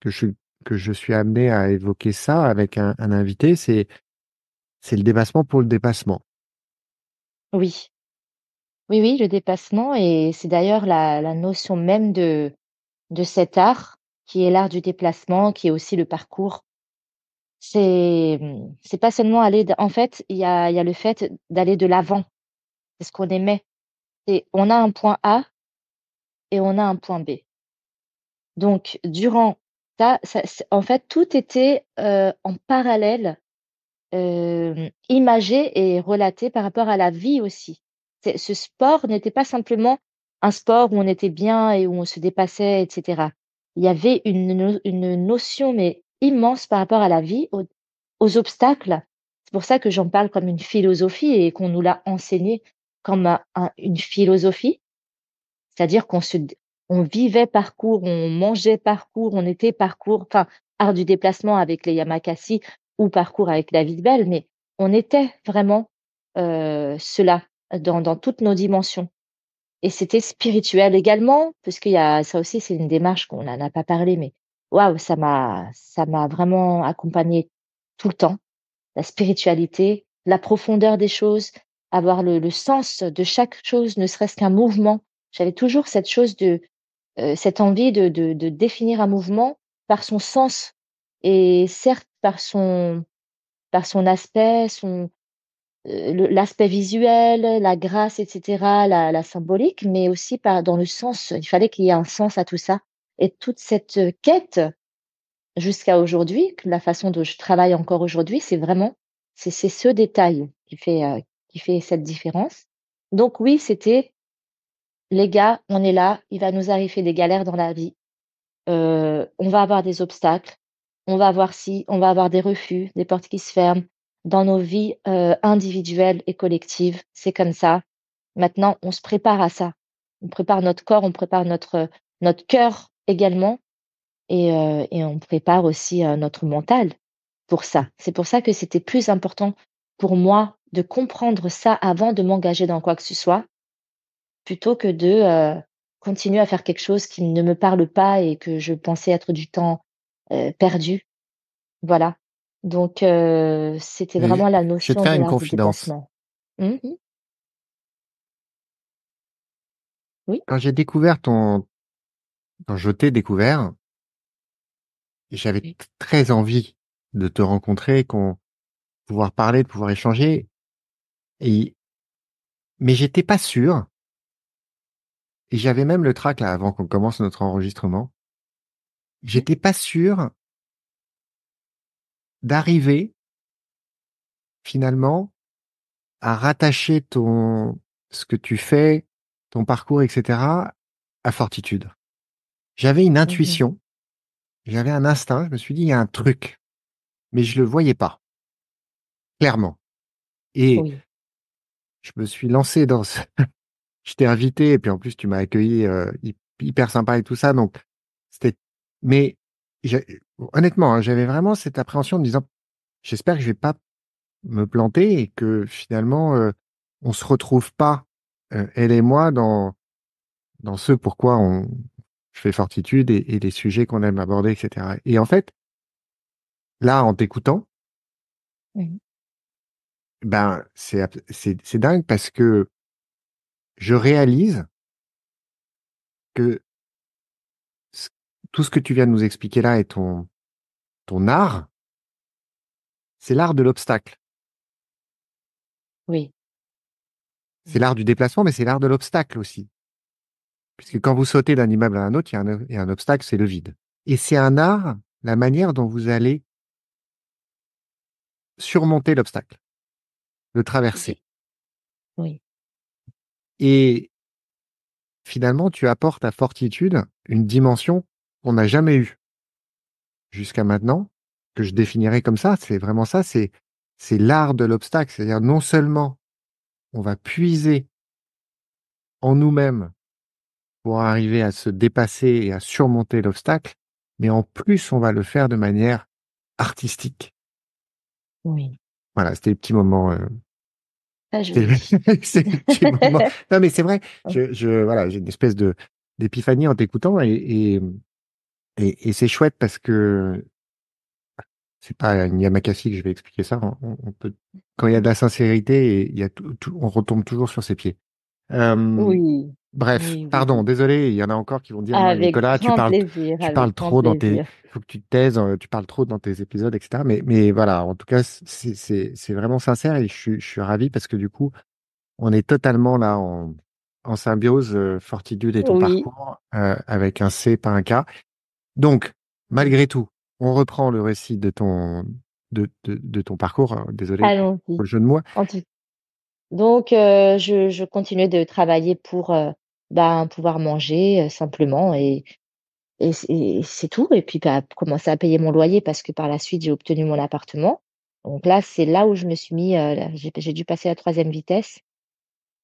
que je, que je suis amené à évoquer ça avec un, invité, c'est c'est le dépassement pour le dépassement. Oui, oui, oui, le dépassement et c'est d'ailleurs la, la, notion même de de cet art qui est l'art du déplacement, qui est aussi le parcours. C'est c'est pas seulement aller. En fait, il y a il y a le fait d'aller de l'avant ce qu'on aimait. c'est on a un point A et on a un point B. Donc, durant ça, en fait, tout était euh, en parallèle, euh, imagé et relaté par rapport à la vie aussi. Ce sport n'était pas simplement un sport où on était bien et où on se dépassait, etc. Il y avait une, notion, mais immense par rapport à la vie, aux, aux obstacles. C'est pour ça que j'en parle comme une philosophie et qu'on nous l'a enseigné comme une philosophie, c'est-à-dire qu'on se, on vivait parcours, on mangeait parcours, on était parcours, enfin art du déplacement avec les Yamakasi ou parcours avec David Bell, mais on était vraiment euh, cela dans, toutes nos dimensions. Et c'était spirituel également, qu'il y a ça aussi, c'est une démarche qu'on n'en a pas parlé, mais waouh, ça m'a ça m'a vraiment accompagné tout le temps. La spiritualité, la profondeur des choses, avoir le, le sens de chaque chose, ne serait-ce qu'un mouvement. J'avais toujours cette chose de, euh, cette envie de, de, de, définir un mouvement par son sens et certes par son, par son aspect, son, euh, l'aspect visuel, la grâce, etc., la, la symbolique, mais aussi par, dans le sens. Il fallait qu'il y ait un sens à tout ça. Et toute cette quête jusqu'à aujourd'hui, la façon dont je travaille encore aujourd'hui, c'est vraiment c'est ce détail qui fait, euh, qui fait cette différence. Donc oui, c'était les gars, on est là, il va nous arriver des galères dans la vie, euh, on va avoir des obstacles, on va avoir si, on va avoir des refus, des portes qui se ferment dans nos vies euh, individuelles et collectives, c'est comme ça. Maintenant, on se prépare à ça. On prépare notre corps, on prépare notre notre cœur également, et, euh, et on prépare aussi notre mental pour ça. C'est pour ça que c'était plus important pour moi de comprendre ça avant de m'engager dans quoi que ce soit, plutôt que de euh, continuer à faire quelque chose qui ne me parle pas et que je pensais être du temps euh, perdu. Voilà. Donc, euh, c'était vraiment la notion. Je une confidence. Hum? Oui. Quand j'ai découvert ton. Quand je t'ai découvert, j'avais très envie de te rencontrer, qu'on pouvoir parler, de pouvoir échanger. Et mais j'étais pas sûr. Et j'avais même le trac là avant qu'on commence notre enregistrement. J'étais pas sûr d'arriver finalement à rattacher ton ce que tu fais, ton parcours, etc. à fortitude. J'avais une intuition, j'avais un instinct. Je me suis dit il y a un truc, mais je le voyais pas clairement. Et je me suis lancé dans ce. (laughs) je t'ai invité et puis en plus tu m'as accueilli euh, hyper sympa et tout ça. Donc c'était. Mais honnêtement, hein, j'avais vraiment cette appréhension en me disant j'espère que je vais pas me planter et que finalement euh, on se retrouve pas euh, elle et moi dans dans ce pourquoi on fais fortitude et, et les sujets qu'on aime aborder, etc. Et en fait, là, en t'écoutant, ben, c'est, c'est dingue parce que je réalise que tout ce que tu viens de nous expliquer là est ton, ton art, c'est l'art de l'obstacle. Oui. C'est l'art du déplacement, mais c'est l'art de l'obstacle aussi. Puisque quand vous sautez d'un immeuble à un autre, il y a un, il y a un obstacle, c'est le vide. Et c'est un art, la manière dont vous allez surmonter l'obstacle le traverser. Oui. Et finalement, tu apportes à Fortitude une dimension qu'on n'a jamais eue jusqu'à maintenant, que je définirais comme ça. C'est vraiment ça, c'est c'est l'art de l'obstacle. C'est-à-dire non seulement on va puiser en nous-mêmes pour arriver à se dépasser et à surmonter l'obstacle, mais en plus on va le faire de manière artistique. Oui. Voilà, c'était le petit moment... Euh, (laughs) (laughs) (laughs) non, mais c'est vrai. Oh. Je, voilà, j'ai une espèce de d'épiphanie en t'écoutant et, et, c'est chouette parce que c'est pas à Yamakasi que je vais expliquer ça. On, peut, quand il y a de la sincérité, il y a tout, on retombe toujours sur ses pieds. Euh, oui. Bref, pardon, désolé, il y en a encore qui vont dire Nicolas, tu parles, tu parles trop dans tes, faut que tu taises, euh, tu parles trop dans tes épisodes, etc. Mais, mais voilà, en tout cas, c'est vraiment sincère et je suis, je suis ravi parce que du coup, on est totalement là en, en symbiose, euh, fortitude et ton parcours euh, avec un C, pas un K. Donc, malgré tout, on reprend le récit de ton, de, de, ton parcours. Hein, désolé pour le jeu de moi. Donc, je, je, continuais de travailler pour ben, pouvoir manger simplement et, c'est tout. Et puis bah, commencer à payer mon loyer parce que par la suite, j'ai obtenu mon appartement. Donc là, c'est là où je me suis mis, j'ai dû passer à la troisième vitesse.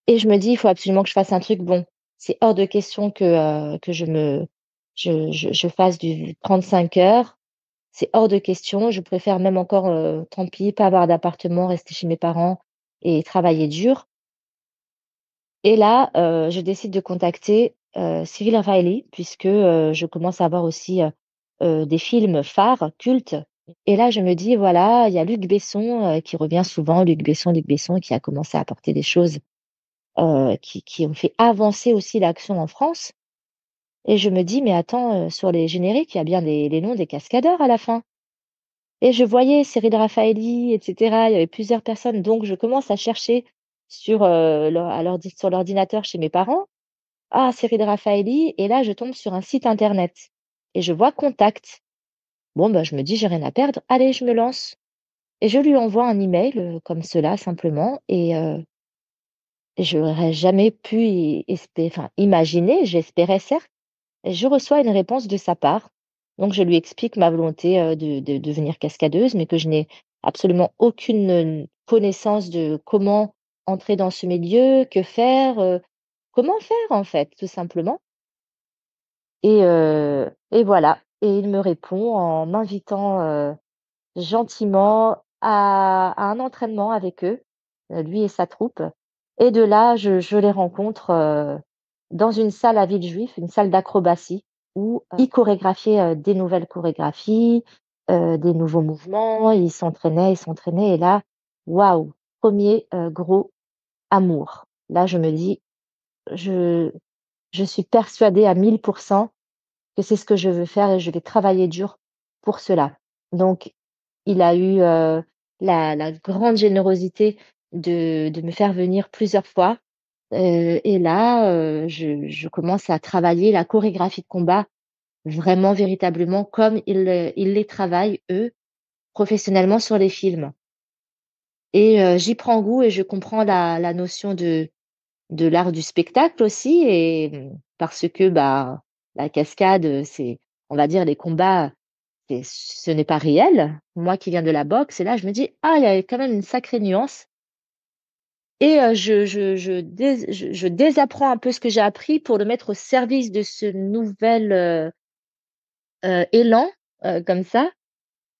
Et je me dis, il faut absolument que je fasse un truc bon. C'est hors de question que, que je me je, fasse du 35 heures. C'est hors de question. Je préfère même encore, tant pis, pas avoir d'appartement, rester chez mes parents et travailler dur et là, euh, je décide de contacter euh, Cyril puisque euh, je commence à voir aussi euh, des films phares, cultes. Et là, je me dis, voilà, il y a Luc Besson qui revient souvent, Luc Besson, Luc Besson, qui a commencé à apporter des choses qui, ont fait avancer aussi l'action en France. Et je me dis, mais attends, sur les génériques, il y a bien les, les noms des cascadeurs à la fin. Et je voyais Cyril Raffaelli, etc. Il y avait plusieurs personnes. Donc, je commence à chercher sur, euh, sur l'ordinateur chez mes parents. Ah, série de Raffaelli. Et là, je tombe sur un site internet et je vois contact. Bon, bah, je me dis, j'ai rien à perdre. Allez, je me lance. Et je lui envoie un email euh, comme cela, simplement. Euh, et je n'aurais jamais pu enfin, imaginer, j'espérais certes. je reçois une réponse de sa part. Donc, je lui explique ma volonté de, de, devenir cascadeuse, mais que je n'ai absolument aucune connaissance de comment entrer dans ce milieu, que faire, euh, comment faire en fait, tout simplement. Et, euh, et, voilà, et il me répond en m'invitant euh, gentiment à, un entraînement avec eux, lui et sa troupe. Et de là, je, les rencontre dans une salle à Villejuif, une salle d'acrobatie, où ah. ils chorégraphiaient des nouvelles chorégraphies, des nouveaux mouvements, ils s'entraînaient, ils s'entraînaient, et là, waouh, premier gros amour. Là, je me dis, je, je suis persuadée à 1000% que c'est ce que je veux faire et je vais travailler dur pour cela. Donc, il a eu euh, la, la, grande générosité de, de, me faire venir plusieurs fois. Euh, et là, euh, je, je, commence à travailler la chorégraphie de combat vraiment, véritablement, comme il ils les travaillent, eux, professionnellement sur les films. Et euh, j'y prends goût et je comprends la, la notion de, de l'art du spectacle aussi. Et mmh, parce que bah, la cascade, euh, c'est, on va dire, les combats, ce n'est pas réel. Moi qui viens de la boxe, et là, je me dis, ah, il y a quand même une sacrée nuance. Et euh, je, je, je, je, désapprends un peu ce que j'ai appris pour le mettre au service de ce nouvel élan, comme ça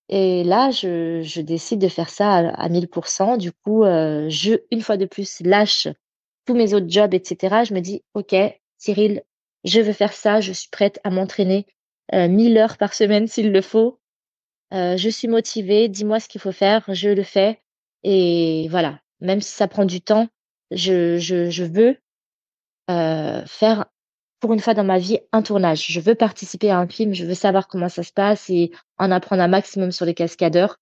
et là, je, décide de faire ça à, 1000%. Du coup, euh, je, une fois de plus, lâche tous mes autres jobs, etc. Je me dis, OK, Cyril, je veux faire ça. Je suis prête à m'entraîner 1000 euh, heures par semaine s'il le faut. Euh, je suis motivée. Dis-moi ce qu'il faut faire. Je le fais. Et voilà, même si ça prend du temps, je, je, je veux faire pour une fois dans ma vie, un tournage. Je veux participer à un film, je veux savoir comment ça se passe et en apprendre un maximum sur les cascadeurs.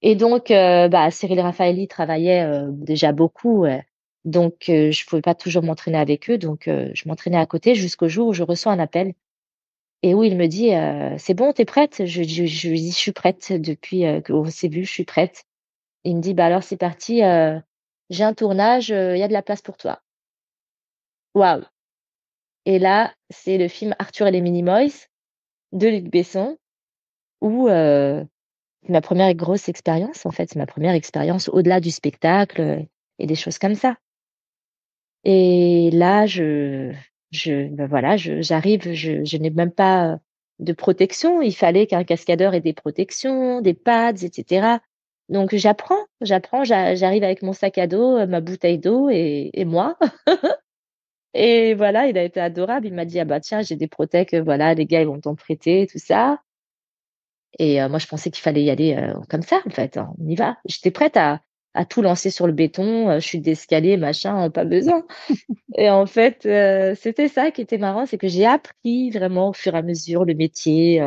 Et donc, euh, bah, Cyril Raffaelli travaillait euh, déjà beaucoup, donc euh, je pouvais pas toujours m'entraîner avec eux, donc je m'entraînais à côté jusqu'au jour où je reçois un appel et où il me dit c'est bon, t'es prête je, lui dis je suis prête depuis qu'on s'est vu, je suis prête. il me dit bah alors c'est parti, j'ai un tournage, il y a de la place pour toi. Waouh et là, c'est le film Arthur et les Minimoys de Luc Besson, où euh, ma première grosse expérience, en fait, c'est ma première expérience au-delà du spectacle et des choses comme ça. Et là, je, je, ben voilà, j'arrive, je, n'ai même pas de protection. Il fallait qu'un cascadeur ait des protections, des pads, etc. Donc j'apprends, j'apprends, j'arrive avec mon sac à dos, ma bouteille d'eau et moi. (laughs) Et voilà, il a été adorable. Il m'a dit, ah bah tiens, j'ai des protèques, euh, voilà, les gars, ils vont t'en prêter, tout ça. Et euh, moi, je pensais qu'il fallait y aller euh, comme ça, en fait. Hein. on y va. J'étais prête à, à, tout lancer sur le béton, je suis d'escalier, machin, hein, pas besoin. (laughs) et en fait, c'était ça qui était marrant, c'est que j'ai appris vraiment au fur et à mesure le métier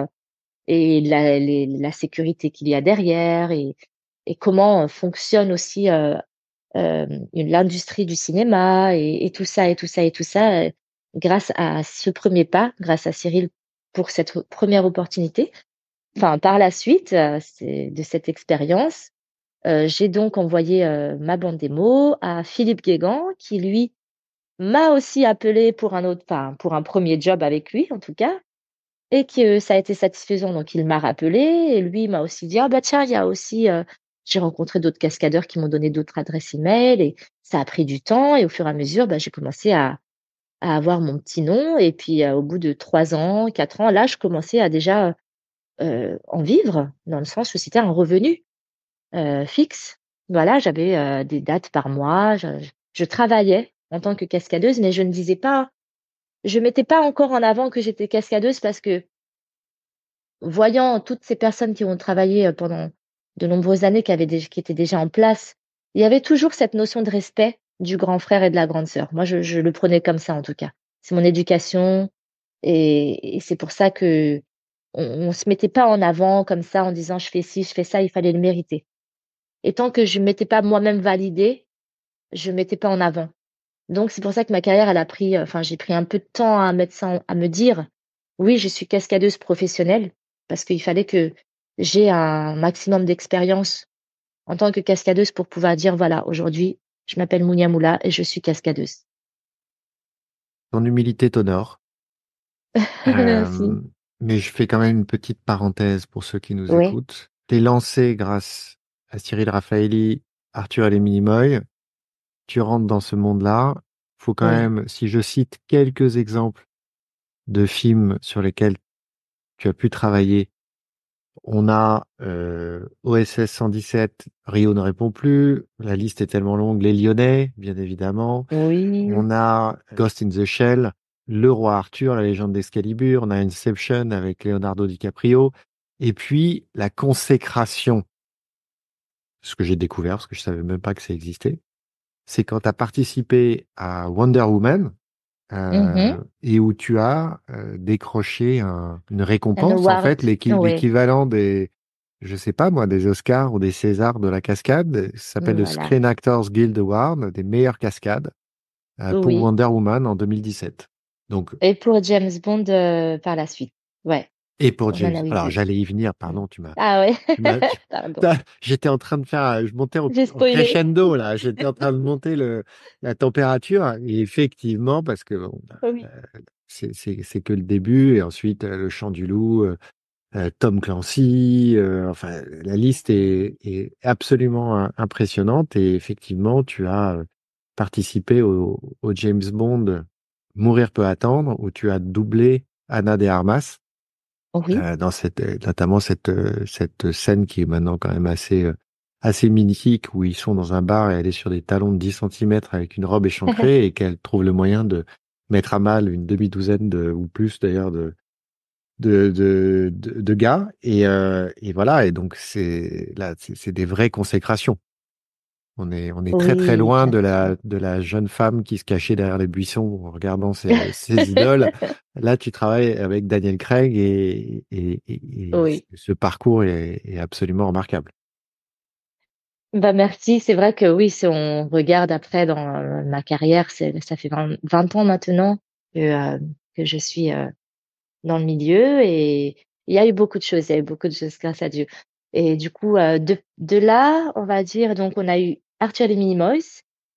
et la, sécurité qu'il y a derrière et comment fonctionne aussi euh, l'industrie du cinéma et, et, tout ça et tout ça et tout ça euh, grâce à ce premier pas, grâce à Cyril pour cette première opportunité. Enfin, par la suite euh, de cette expérience, euh, j'ai donc envoyé ma bande démo à Philippe Guégan, qui lui m'a aussi appelé pour un autre, enfin, pour un premier job avec lui en tout cas, et que ça a été satisfaisant. Donc il m'a rappelé et lui m'a aussi dit ah bah tiens il y a aussi j'ai rencontré d'autres cascadeurs qui m'ont donné d'autres adresses email et ça a pris du temps. Et au fur et à mesure, bah, j'ai commencé à, avoir mon petit nom. Et puis, au bout de trois ans, quatre ans, là, je commençais à déjà euh, en vivre, dans le sens où c'était un revenu fixe. Voilà, j'avais des dates par mois. Je, travaillais en tant que cascadeuse, mais je ne disais pas, je mettais pas encore en avant que j'étais cascadeuse parce que voyant toutes ces personnes qui ont travaillé pendant de nombreuses années qui, étaient déjà en place, il y avait toujours cette notion de respect du grand frère et de la grande sœur. Moi, je, le prenais comme ça en tout cas. C'est mon éducation et, c'est pour ça que on, se mettait pas en avant comme ça en disant je fais ci, je fais ça, il fallait le mériter. Et tant que je ne m'étais pas moi-même validée, je ne m'étais pas en avant. Donc c'est pour ça que ma carrière, elle a pris, euh, enfin j'ai pris un peu de temps à mettre à me dire, oui, je suis cascadeuse professionnelle parce qu'il fallait que j'ai un maximum d'expérience en tant que cascadeuse pour pouvoir dire voilà, aujourd'hui, je m'appelle Mounia Moula et je suis cascadeuse. Ton humilité t'honore. (laughs) Euh, mais je fais quand même une petite parenthèse pour ceux qui nous écoutent. Tu es lancé grâce à Cyril Raffaelli, Arthur et les Minimoy. Tu rentres dans ce monde-là. Faut quand même, si je cite quelques exemples de films sur lesquels tu as pu travailler, on a euh, OSS 117, Rio ne répond plus. La liste est tellement longue. Les Lyonnais, bien évidemment. On a euh, Ghost in the Shell, Le Roi Arthur, La Légende d'Escalibur, On a Inception avec Leonardo DiCaprio. Et puis la consécration. Ce que j'ai découvert, parce que je savais même pas que ça existait, c'est quand tu as participé à Wonder Woman, Mmh euh, et où tu as euh, décroché une récompense, en fait, l'équivalent des, je sais pas moi, des Oscars ou des Césars de la cascade. Ça s'appelle le Screen Actors Guild Award, des meilleures cascades, euh, pour Wonder Woman en 2017. Donc, et pour James Bond par la suite. Ouais. Et pour James. Oh alors, j'allais y venir, pardon, tu m'as. Ah ouais. (laughs) J'étais en train de faire, je montais en, crescendo, là. (laughs) J'étais en train de monter le, la température. Et effectivement, parce que bah, euh, c'est que le début. Et ensuite, le chant du loup, Tom Clancy. enfin, la liste est, est, absolument impressionnante. Et effectivement, tu as participé au, au James Bond Mourir peut attendre, où tu as doublé Anna de Armas. Euh, dans cette, euh, notamment cette, euh, cette scène qui est maintenant quand même assez, assez mythique où ils sont dans un bar et elle est sur des talons de 10 cm avec une robe (laughs) échancrée et qu'elle trouve le moyen de mettre à mal une demi-douzaine de, ou plus d'ailleurs de, de, de, de, gars. Et, et voilà. Et donc, c'est là, c'est des vraies consécrations. On est, on est très très loin de la, de la jeune femme qui se cachait derrière les buissons en regardant ses, (laughs) idoles. Là, tu travailles avec Daniel Craig et, et, ce parcours est, absolument remarquable. Bah merci, c'est vrai que oui, si on regarde après dans euh, ma carrière, ça fait 20, ans maintenant que, euh, je suis euh, dans le milieu et il y a eu beaucoup de choses, il y a eu beaucoup de choses grâce à Dieu. Et du coup, de, de là, on va dire, donc on a eu Arthur et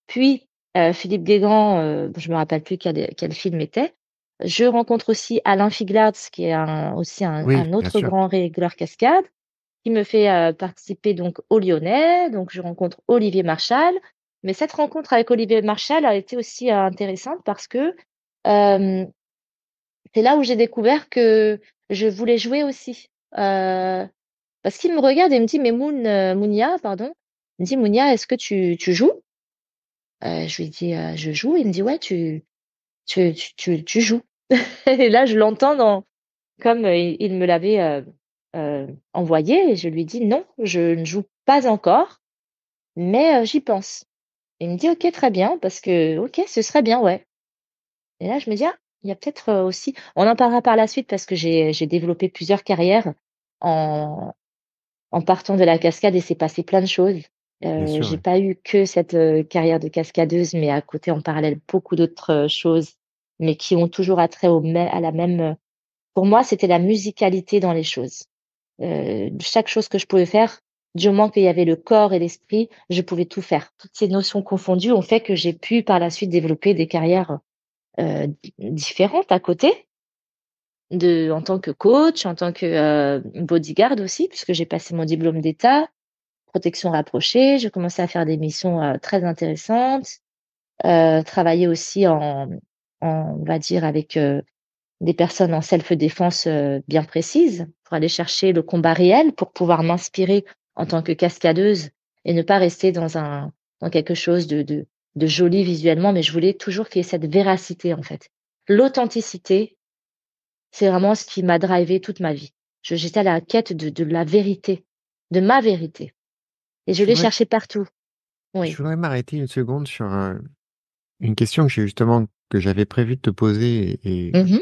puis euh, Philippe Guégan, je euh, je me rappelle plus quel, film était. Je rencontre aussi Alain Figlards, qui est aussi un, autre grand régleur cascade, qui me fait euh, participer donc au Lyonnais. Donc je rencontre Olivier Marchal. Mais cette rencontre avec Olivier Marchal a été aussi intéressante parce que c'est là où j'ai découvert que je voulais jouer aussi. parce qu'il me regarde et me dit mais Mounia, pardon, il me dit, Mounia, est-ce que tu, joues euh, Je lui dis, «Euh, je joue. Il me dit, ouais, tu, tu, joues. (laughs) et là, je l'entends comme euh, il me l'avait envoyé, et je lui dis, non, je ne joue pas encore, mais j'y pense. Il me dit, ok, très bien, parce que, ok, ce serait bien, ouais. Et là, je me dis, «Ah, il y a peut-être aussi, on en parlera par la suite parce que j'ai développé plusieurs carrières en, en partant de la cascade et c'est passé plein de choses. Euh, j'ai pas eu que cette euh, carrière de cascadeuse, mais à côté, en parallèle, beaucoup d'autres euh, choses, mais qui ont toujours attrait au à la même. Euh, pour moi, c'était la musicalité dans les choses. chaque chose que je pouvais faire, du moment qu'il y avait le corps et l'esprit, je pouvais tout faire. Toutes ces notions confondues ont fait que j'ai pu par la suite développer des carrières différentes à côté, de, en tant que coach, en tant que bodyguard aussi, puisque j'ai passé mon diplôme d'État, protection rapprochée. J'ai commencé à faire des missions euh, très intéressantes, euh, travailler aussi en, on va dire, avec euh, des personnes en self-défense bien précises pour aller chercher le combat réel, pour pouvoir m'inspirer en tant que cascadeuse et ne pas rester dans un dans quelque chose de, de, de joli visuellement, mais je voulais toujours qu'il y ait cette véracité en fait. L'authenticité, c'est vraiment ce qui m'a drivé toute ma vie. J'étais à la quête de la vérité, de ma vérité. Et je l'ai cherché partout. Oui. Je voudrais m'arrêter une seconde sur une question que j'ai justement que j'avais prévu de te poser. Mmh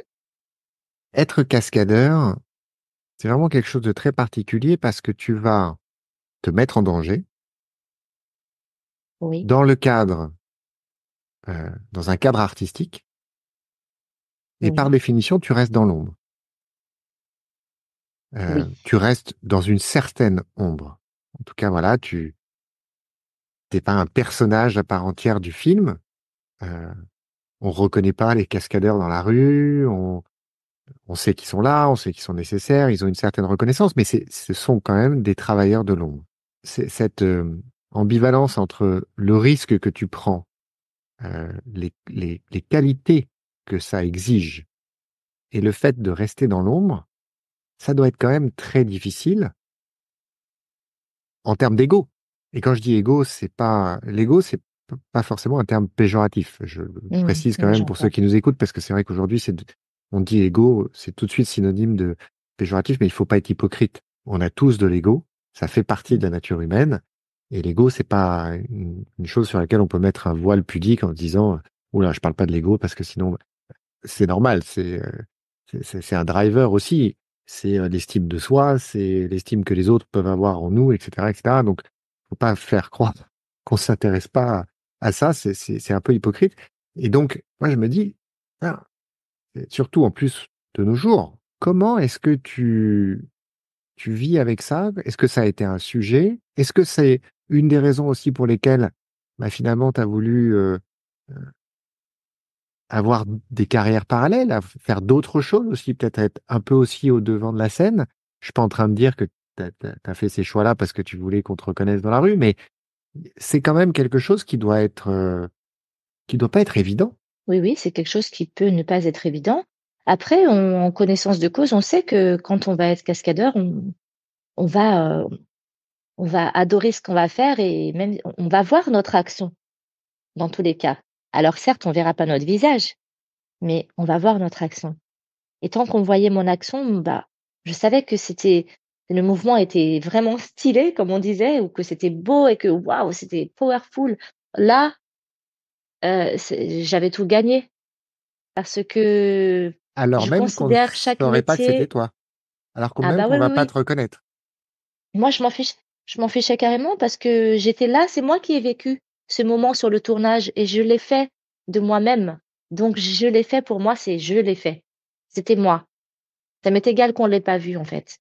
être cascadeur, c'est vraiment quelque chose de très particulier parce que tu vas te mettre en danger. Oui. Dans le cadre, euh, dans un cadre artistique. Et par définition, tu restes dans l'ombre. Euh, tu restes dans une certaine ombre. En tout cas, voilà, tu n'es pas un personnage à part entière du film. Euh, on reconnaît pas les cascadeurs dans la rue. On, sait qu'ils sont là, on sait qu'ils sont nécessaires. Ils ont une certaine reconnaissance, mais ce sont quand même des travailleurs de l'ombre. Cette euh, ambivalence entre le risque que tu prends, euh, les, les qualités que ça exige et le fait de rester dans l'ombre, ça doit être quand même très difficile en termes d'ego. Et quand je dis ego, c'est pas l'ego, c'est pas forcément un terme péjoratif. Je mmh précise quand même pour ceux qui nous écoutent parce que c'est vrai qu'aujourd'hui, c'est on dit ego, c'est tout de suite synonyme de péjoratif, mais il faut pas être hypocrite. On a tous de l'ego, ça fait partie de la nature humaine. Et l'ego, c'est pas une, chose sur laquelle on peut mettre un voile pudique en disant oula, je parle pas de l'ego parce que sinon c'est normal, c'est euh, c'est un driver aussi c'est l'estime de soi, c'est l'estime que les autres peuvent avoir en nous, etc. etc. Donc, faut pas faire croire (laughs) qu'on s'intéresse pas à ça, c'est un peu hypocrite. Et donc, moi, je me dis, ah, surtout en plus de nos jours, comment est-ce que tu, tu vis avec ça Est-ce que ça a été un sujet Est-ce que c'est une des raisons aussi pour lesquelles bah, finalement tu as voulu avoir des carrières parallèles, à faire d'autres choses aussi, peut-être être un peu aussi au devant de la scène. Je suis pas en train de dire que tu as, fait ces choix-là parce que tu voulais qu'on te reconnaisse dans la rue, mais c'est quand même quelque chose qui doit être, euh, qui doit pas être évident. Oui, oui, c'est quelque chose qui peut ne pas être évident. Après, en connaissance de cause, on sait que quand on va être cascadeur, on, va, euh, on va adorer ce qu'on va faire et même on va voir notre action dans tous les cas. Alors certes, on verra pas notre visage, mais on va voir notre action. Et tant qu'on voyait mon action, bah, je savais que c'était le mouvement était vraiment (laughs) stylé, comme on disait, ou que c'était beau et que waouh, c'était powerful. Là, euh, j'avais tout gagné parce que alors je même considère chaque pas que c'était toi, alors qu'on ah bah va pas te reconnaître. Moi, je m'en fiche, je m'en fichais carrément parce que j'étais là, c'est moi qui ai vécu ce moment sur le tournage et je l'ai fait de moi-même. Donc je l'ai fait pour moi, c'est je l'ai fait. C'était moi. Ça m'est égal qu'on ne l'ait pas vu en fait.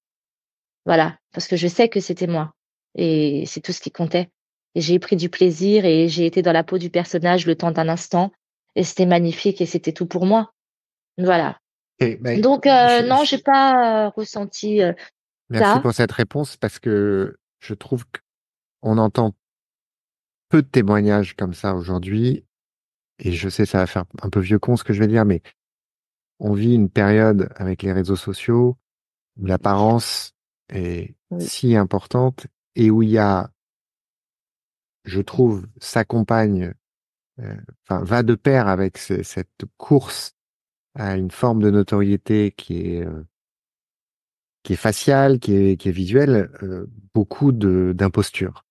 Voilà, parce que je sais que c'était moi. Et c'est tout ce qui comptait. Et j'ai pris du plaisir et j'ai été dans la peau du personnage le temps d'un instant. Et c'était magnifique et c'était tout pour moi. Voilà. Donc euh, je... non, j'ai pas euh, ressenti. Euh, Merci pour cette réponse parce que je trouve qu'on entend peu de témoignages comme ça aujourd'hui. Et je sais, ça va faire un peu vieux con ce que je vais dire, mais on vit une période avec les réseaux sociaux où l'apparence est si importante et où il y a, je trouve, s'accompagne, euh, enfin, va de pair avec cette course à une forme de notoriété qui est euh, qui est faciale, qui est, qui est visuelle, euh, beaucoup de d'imposture.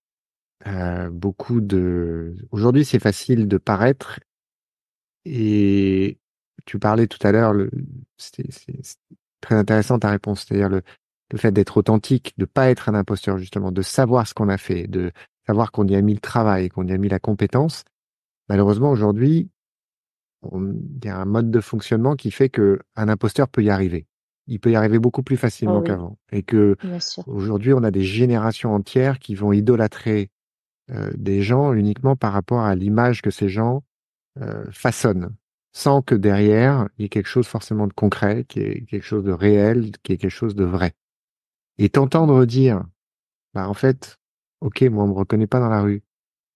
Euh, beaucoup de. Aujourd'hui, c'est facile de paraître. Et tu parlais tout à l'heure, le... c'est très intéressant ta réponse, c'est-à-dire le, fait d'être authentique, de pas être un imposteur justement, de savoir ce qu'on a fait, de savoir qu'on y a mis le travail, qu'on y a mis la compétence. Malheureusement, aujourd'hui, il y a un mode de fonctionnement qui fait que un imposteur peut y arriver. Il peut y arriver beaucoup plus oh facilement qu'avant, et que aujourd'hui, on a des générations entières qui vont idolâtrer euh, des gens uniquement par rapport à l'image que ces gens euh, façonnent, sans que derrière, il y ait quelque chose forcément de concret, qui est quelque chose de réel, qui est quelque chose de vrai. Et t'entendre dire, bah en fait, ok, moi on me reconnaît pas dans la rue.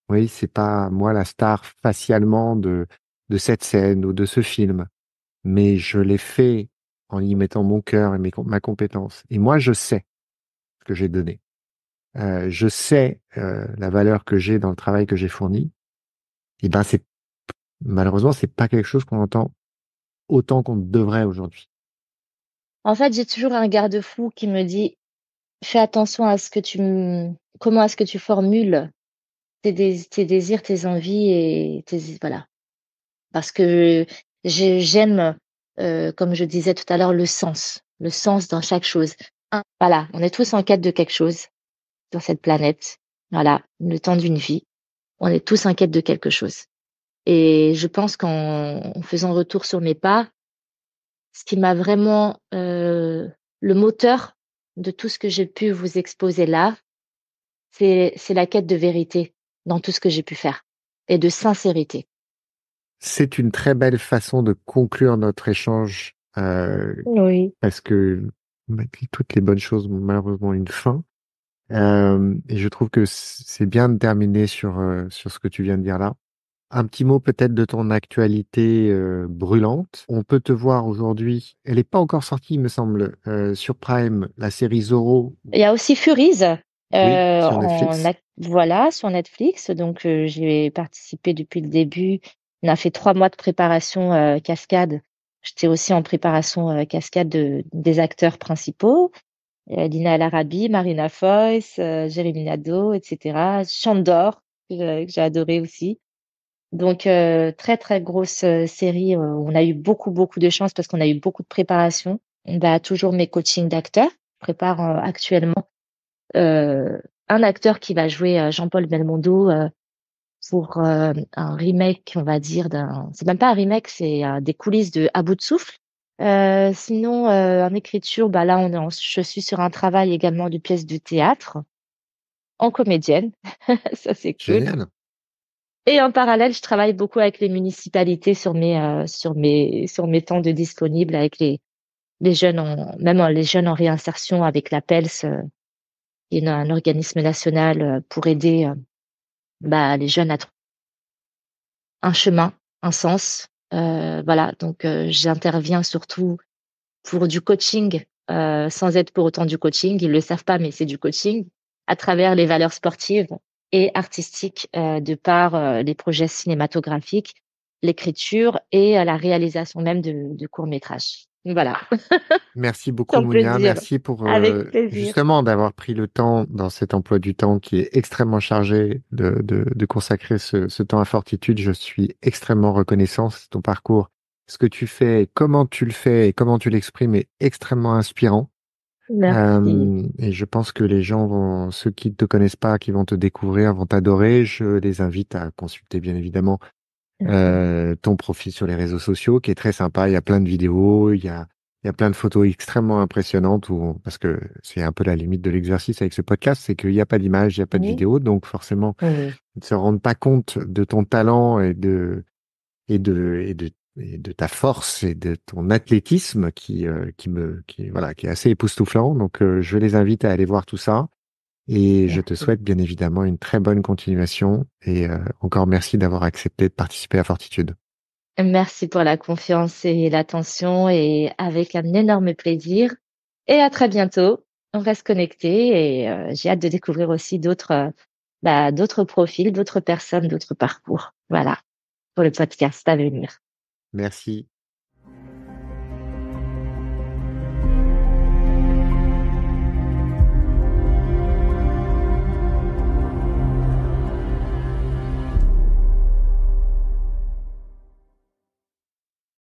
Oui, c'est pas moi la star facialement de de cette scène ou de ce film, mais je l'ai fait en y mettant mon cœur et ma compétence. Et moi, je sais ce que j'ai donné. Euh, je sais euh, la valeur que j'ai dans le travail que j'ai fourni, et eh ben c'est malheureusement c'est pas quelque chose qu'on entend autant qu'on devrait aujourd'hui. En fait, j'ai toujours un garde-fou qui me dit fais attention à ce que tu comment est-ce que tu formules tes, désirs, tes envies et tes voilà. Parce que j'aime euh, comme je disais tout à l'heure le sens, le sens dans chaque chose. Voilà, on est tous en quête de quelque chose sur cette planète. Voilà, le temps d'une vie. On est tous en de quelque chose. Et je pense qu'en faisant retour sur mes pas, ce qui m'a vraiment euh, le moteur de tout ce que j'ai pu vous exposer là, c'est la quête de vérité dans tout ce que j'ai pu faire et de sincérité. C'est une très belle façon de conclure notre échange. Euh, parce que toutes les bonnes choses ont malheureusement une fin et je trouve que c'est bien de terminer sur, sur ce que tu viens de dire là. Un petit mot peut-être de ton actualité brûlante. On peut te voir aujourd'hui, elle n'est pas encore sortie, il me semble, sur Prime, la série Zoro. Il y a aussi Furies. sur Netflix. voilà, sur Netflix. Donc, j'ai participé depuis le début. On a fait trois mois de préparation cascade. J'étais aussi en préparation cascade des acteurs principaux. Lina euh, Al-Arabi, Marina Foyce, euh, Jérémy Nado, etc. Chandor, que j'ai adoré aussi. Donc, euh, très, très grosse série. on a eu beaucoup, beaucoup de chance parce qu'on a eu beaucoup de préparation. On a toujours mes coachings d'acteurs. Je prépare actuellement un acteur qui va jouer Jean-Paul Belmondo pour un remake, on va dire. d'un. C'est même pas un remake, c'est des coulisses de À bout de souffle euh, sinon, euh, en écriture, bah là, on je suis sur un travail également de pièces de théâtre en comédienne. (laughs) Ça, c'est cool. Et en parallèle, je travaille beaucoup avec les municipalités sur mes, euh, sur mes, sur mes temps de disponibles avec les, les jeunes, en, même les jeunes en réinsertion avec la PELS, qui est un organisme national pour aider bah, les jeunes à trouver un chemin, un sens euh, voilà, donc euh, j'interviens surtout pour du coaching, euh, sans être pour autant du coaching. Ils le savent pas, mais c'est du coaching à travers les valeurs sportives et artistiques de par les projets cinématographiques l'écriture et la réalisation même de, de courts métrages. Voilà. (laughs) Merci beaucoup, Mounia. Merci pour euh, justement d'avoir pris le temps dans cet emploi du temps qui est extrêmement chargé de, consacrer ce, temps à Fortitude. Je suis extrêmement reconnaissant. Ton parcours, ce que tu fais, comment tu le fais et comment tu l'exprimes est extrêmement inspirant. Merci. Euh, et je pense que les gens vont, ceux qui ne te connaissent pas, qui vont te découvrir, vont t'adorer. Je les invite à consulter, bien évidemment, euh, ton profil sur les réseaux sociaux qui est très sympa. Il y a plein de vidéos, il y a, il y a plein de photos extrêmement impressionnantes parce que c'est un peu la limite de l'exercice avec ce podcast, c'est qu'il n'y a pas d'image, il n'y a pas de vidéos, vidéo, donc forcément, ne se rendent pas compte de ton talent et de, et de, et de, ta force et de ton athlétisme qui, euh, qui me, voilà, qui est assez époustouflant. Donc, euh, je les invite à aller voir tout ça. Et je te souhaite bien évidemment une très bonne continuation et euh, encore merci d'avoir accepté de participer à Fortitude. Merci pour la confiance et l'attention et avec un énorme plaisir. Et à très bientôt. On reste connecté et euh, j'ai hâte de découvrir aussi d'autres bah, d'autres profils, d'autres personnes, d'autres parcours. Voilà pour le podcast à venir. Merci.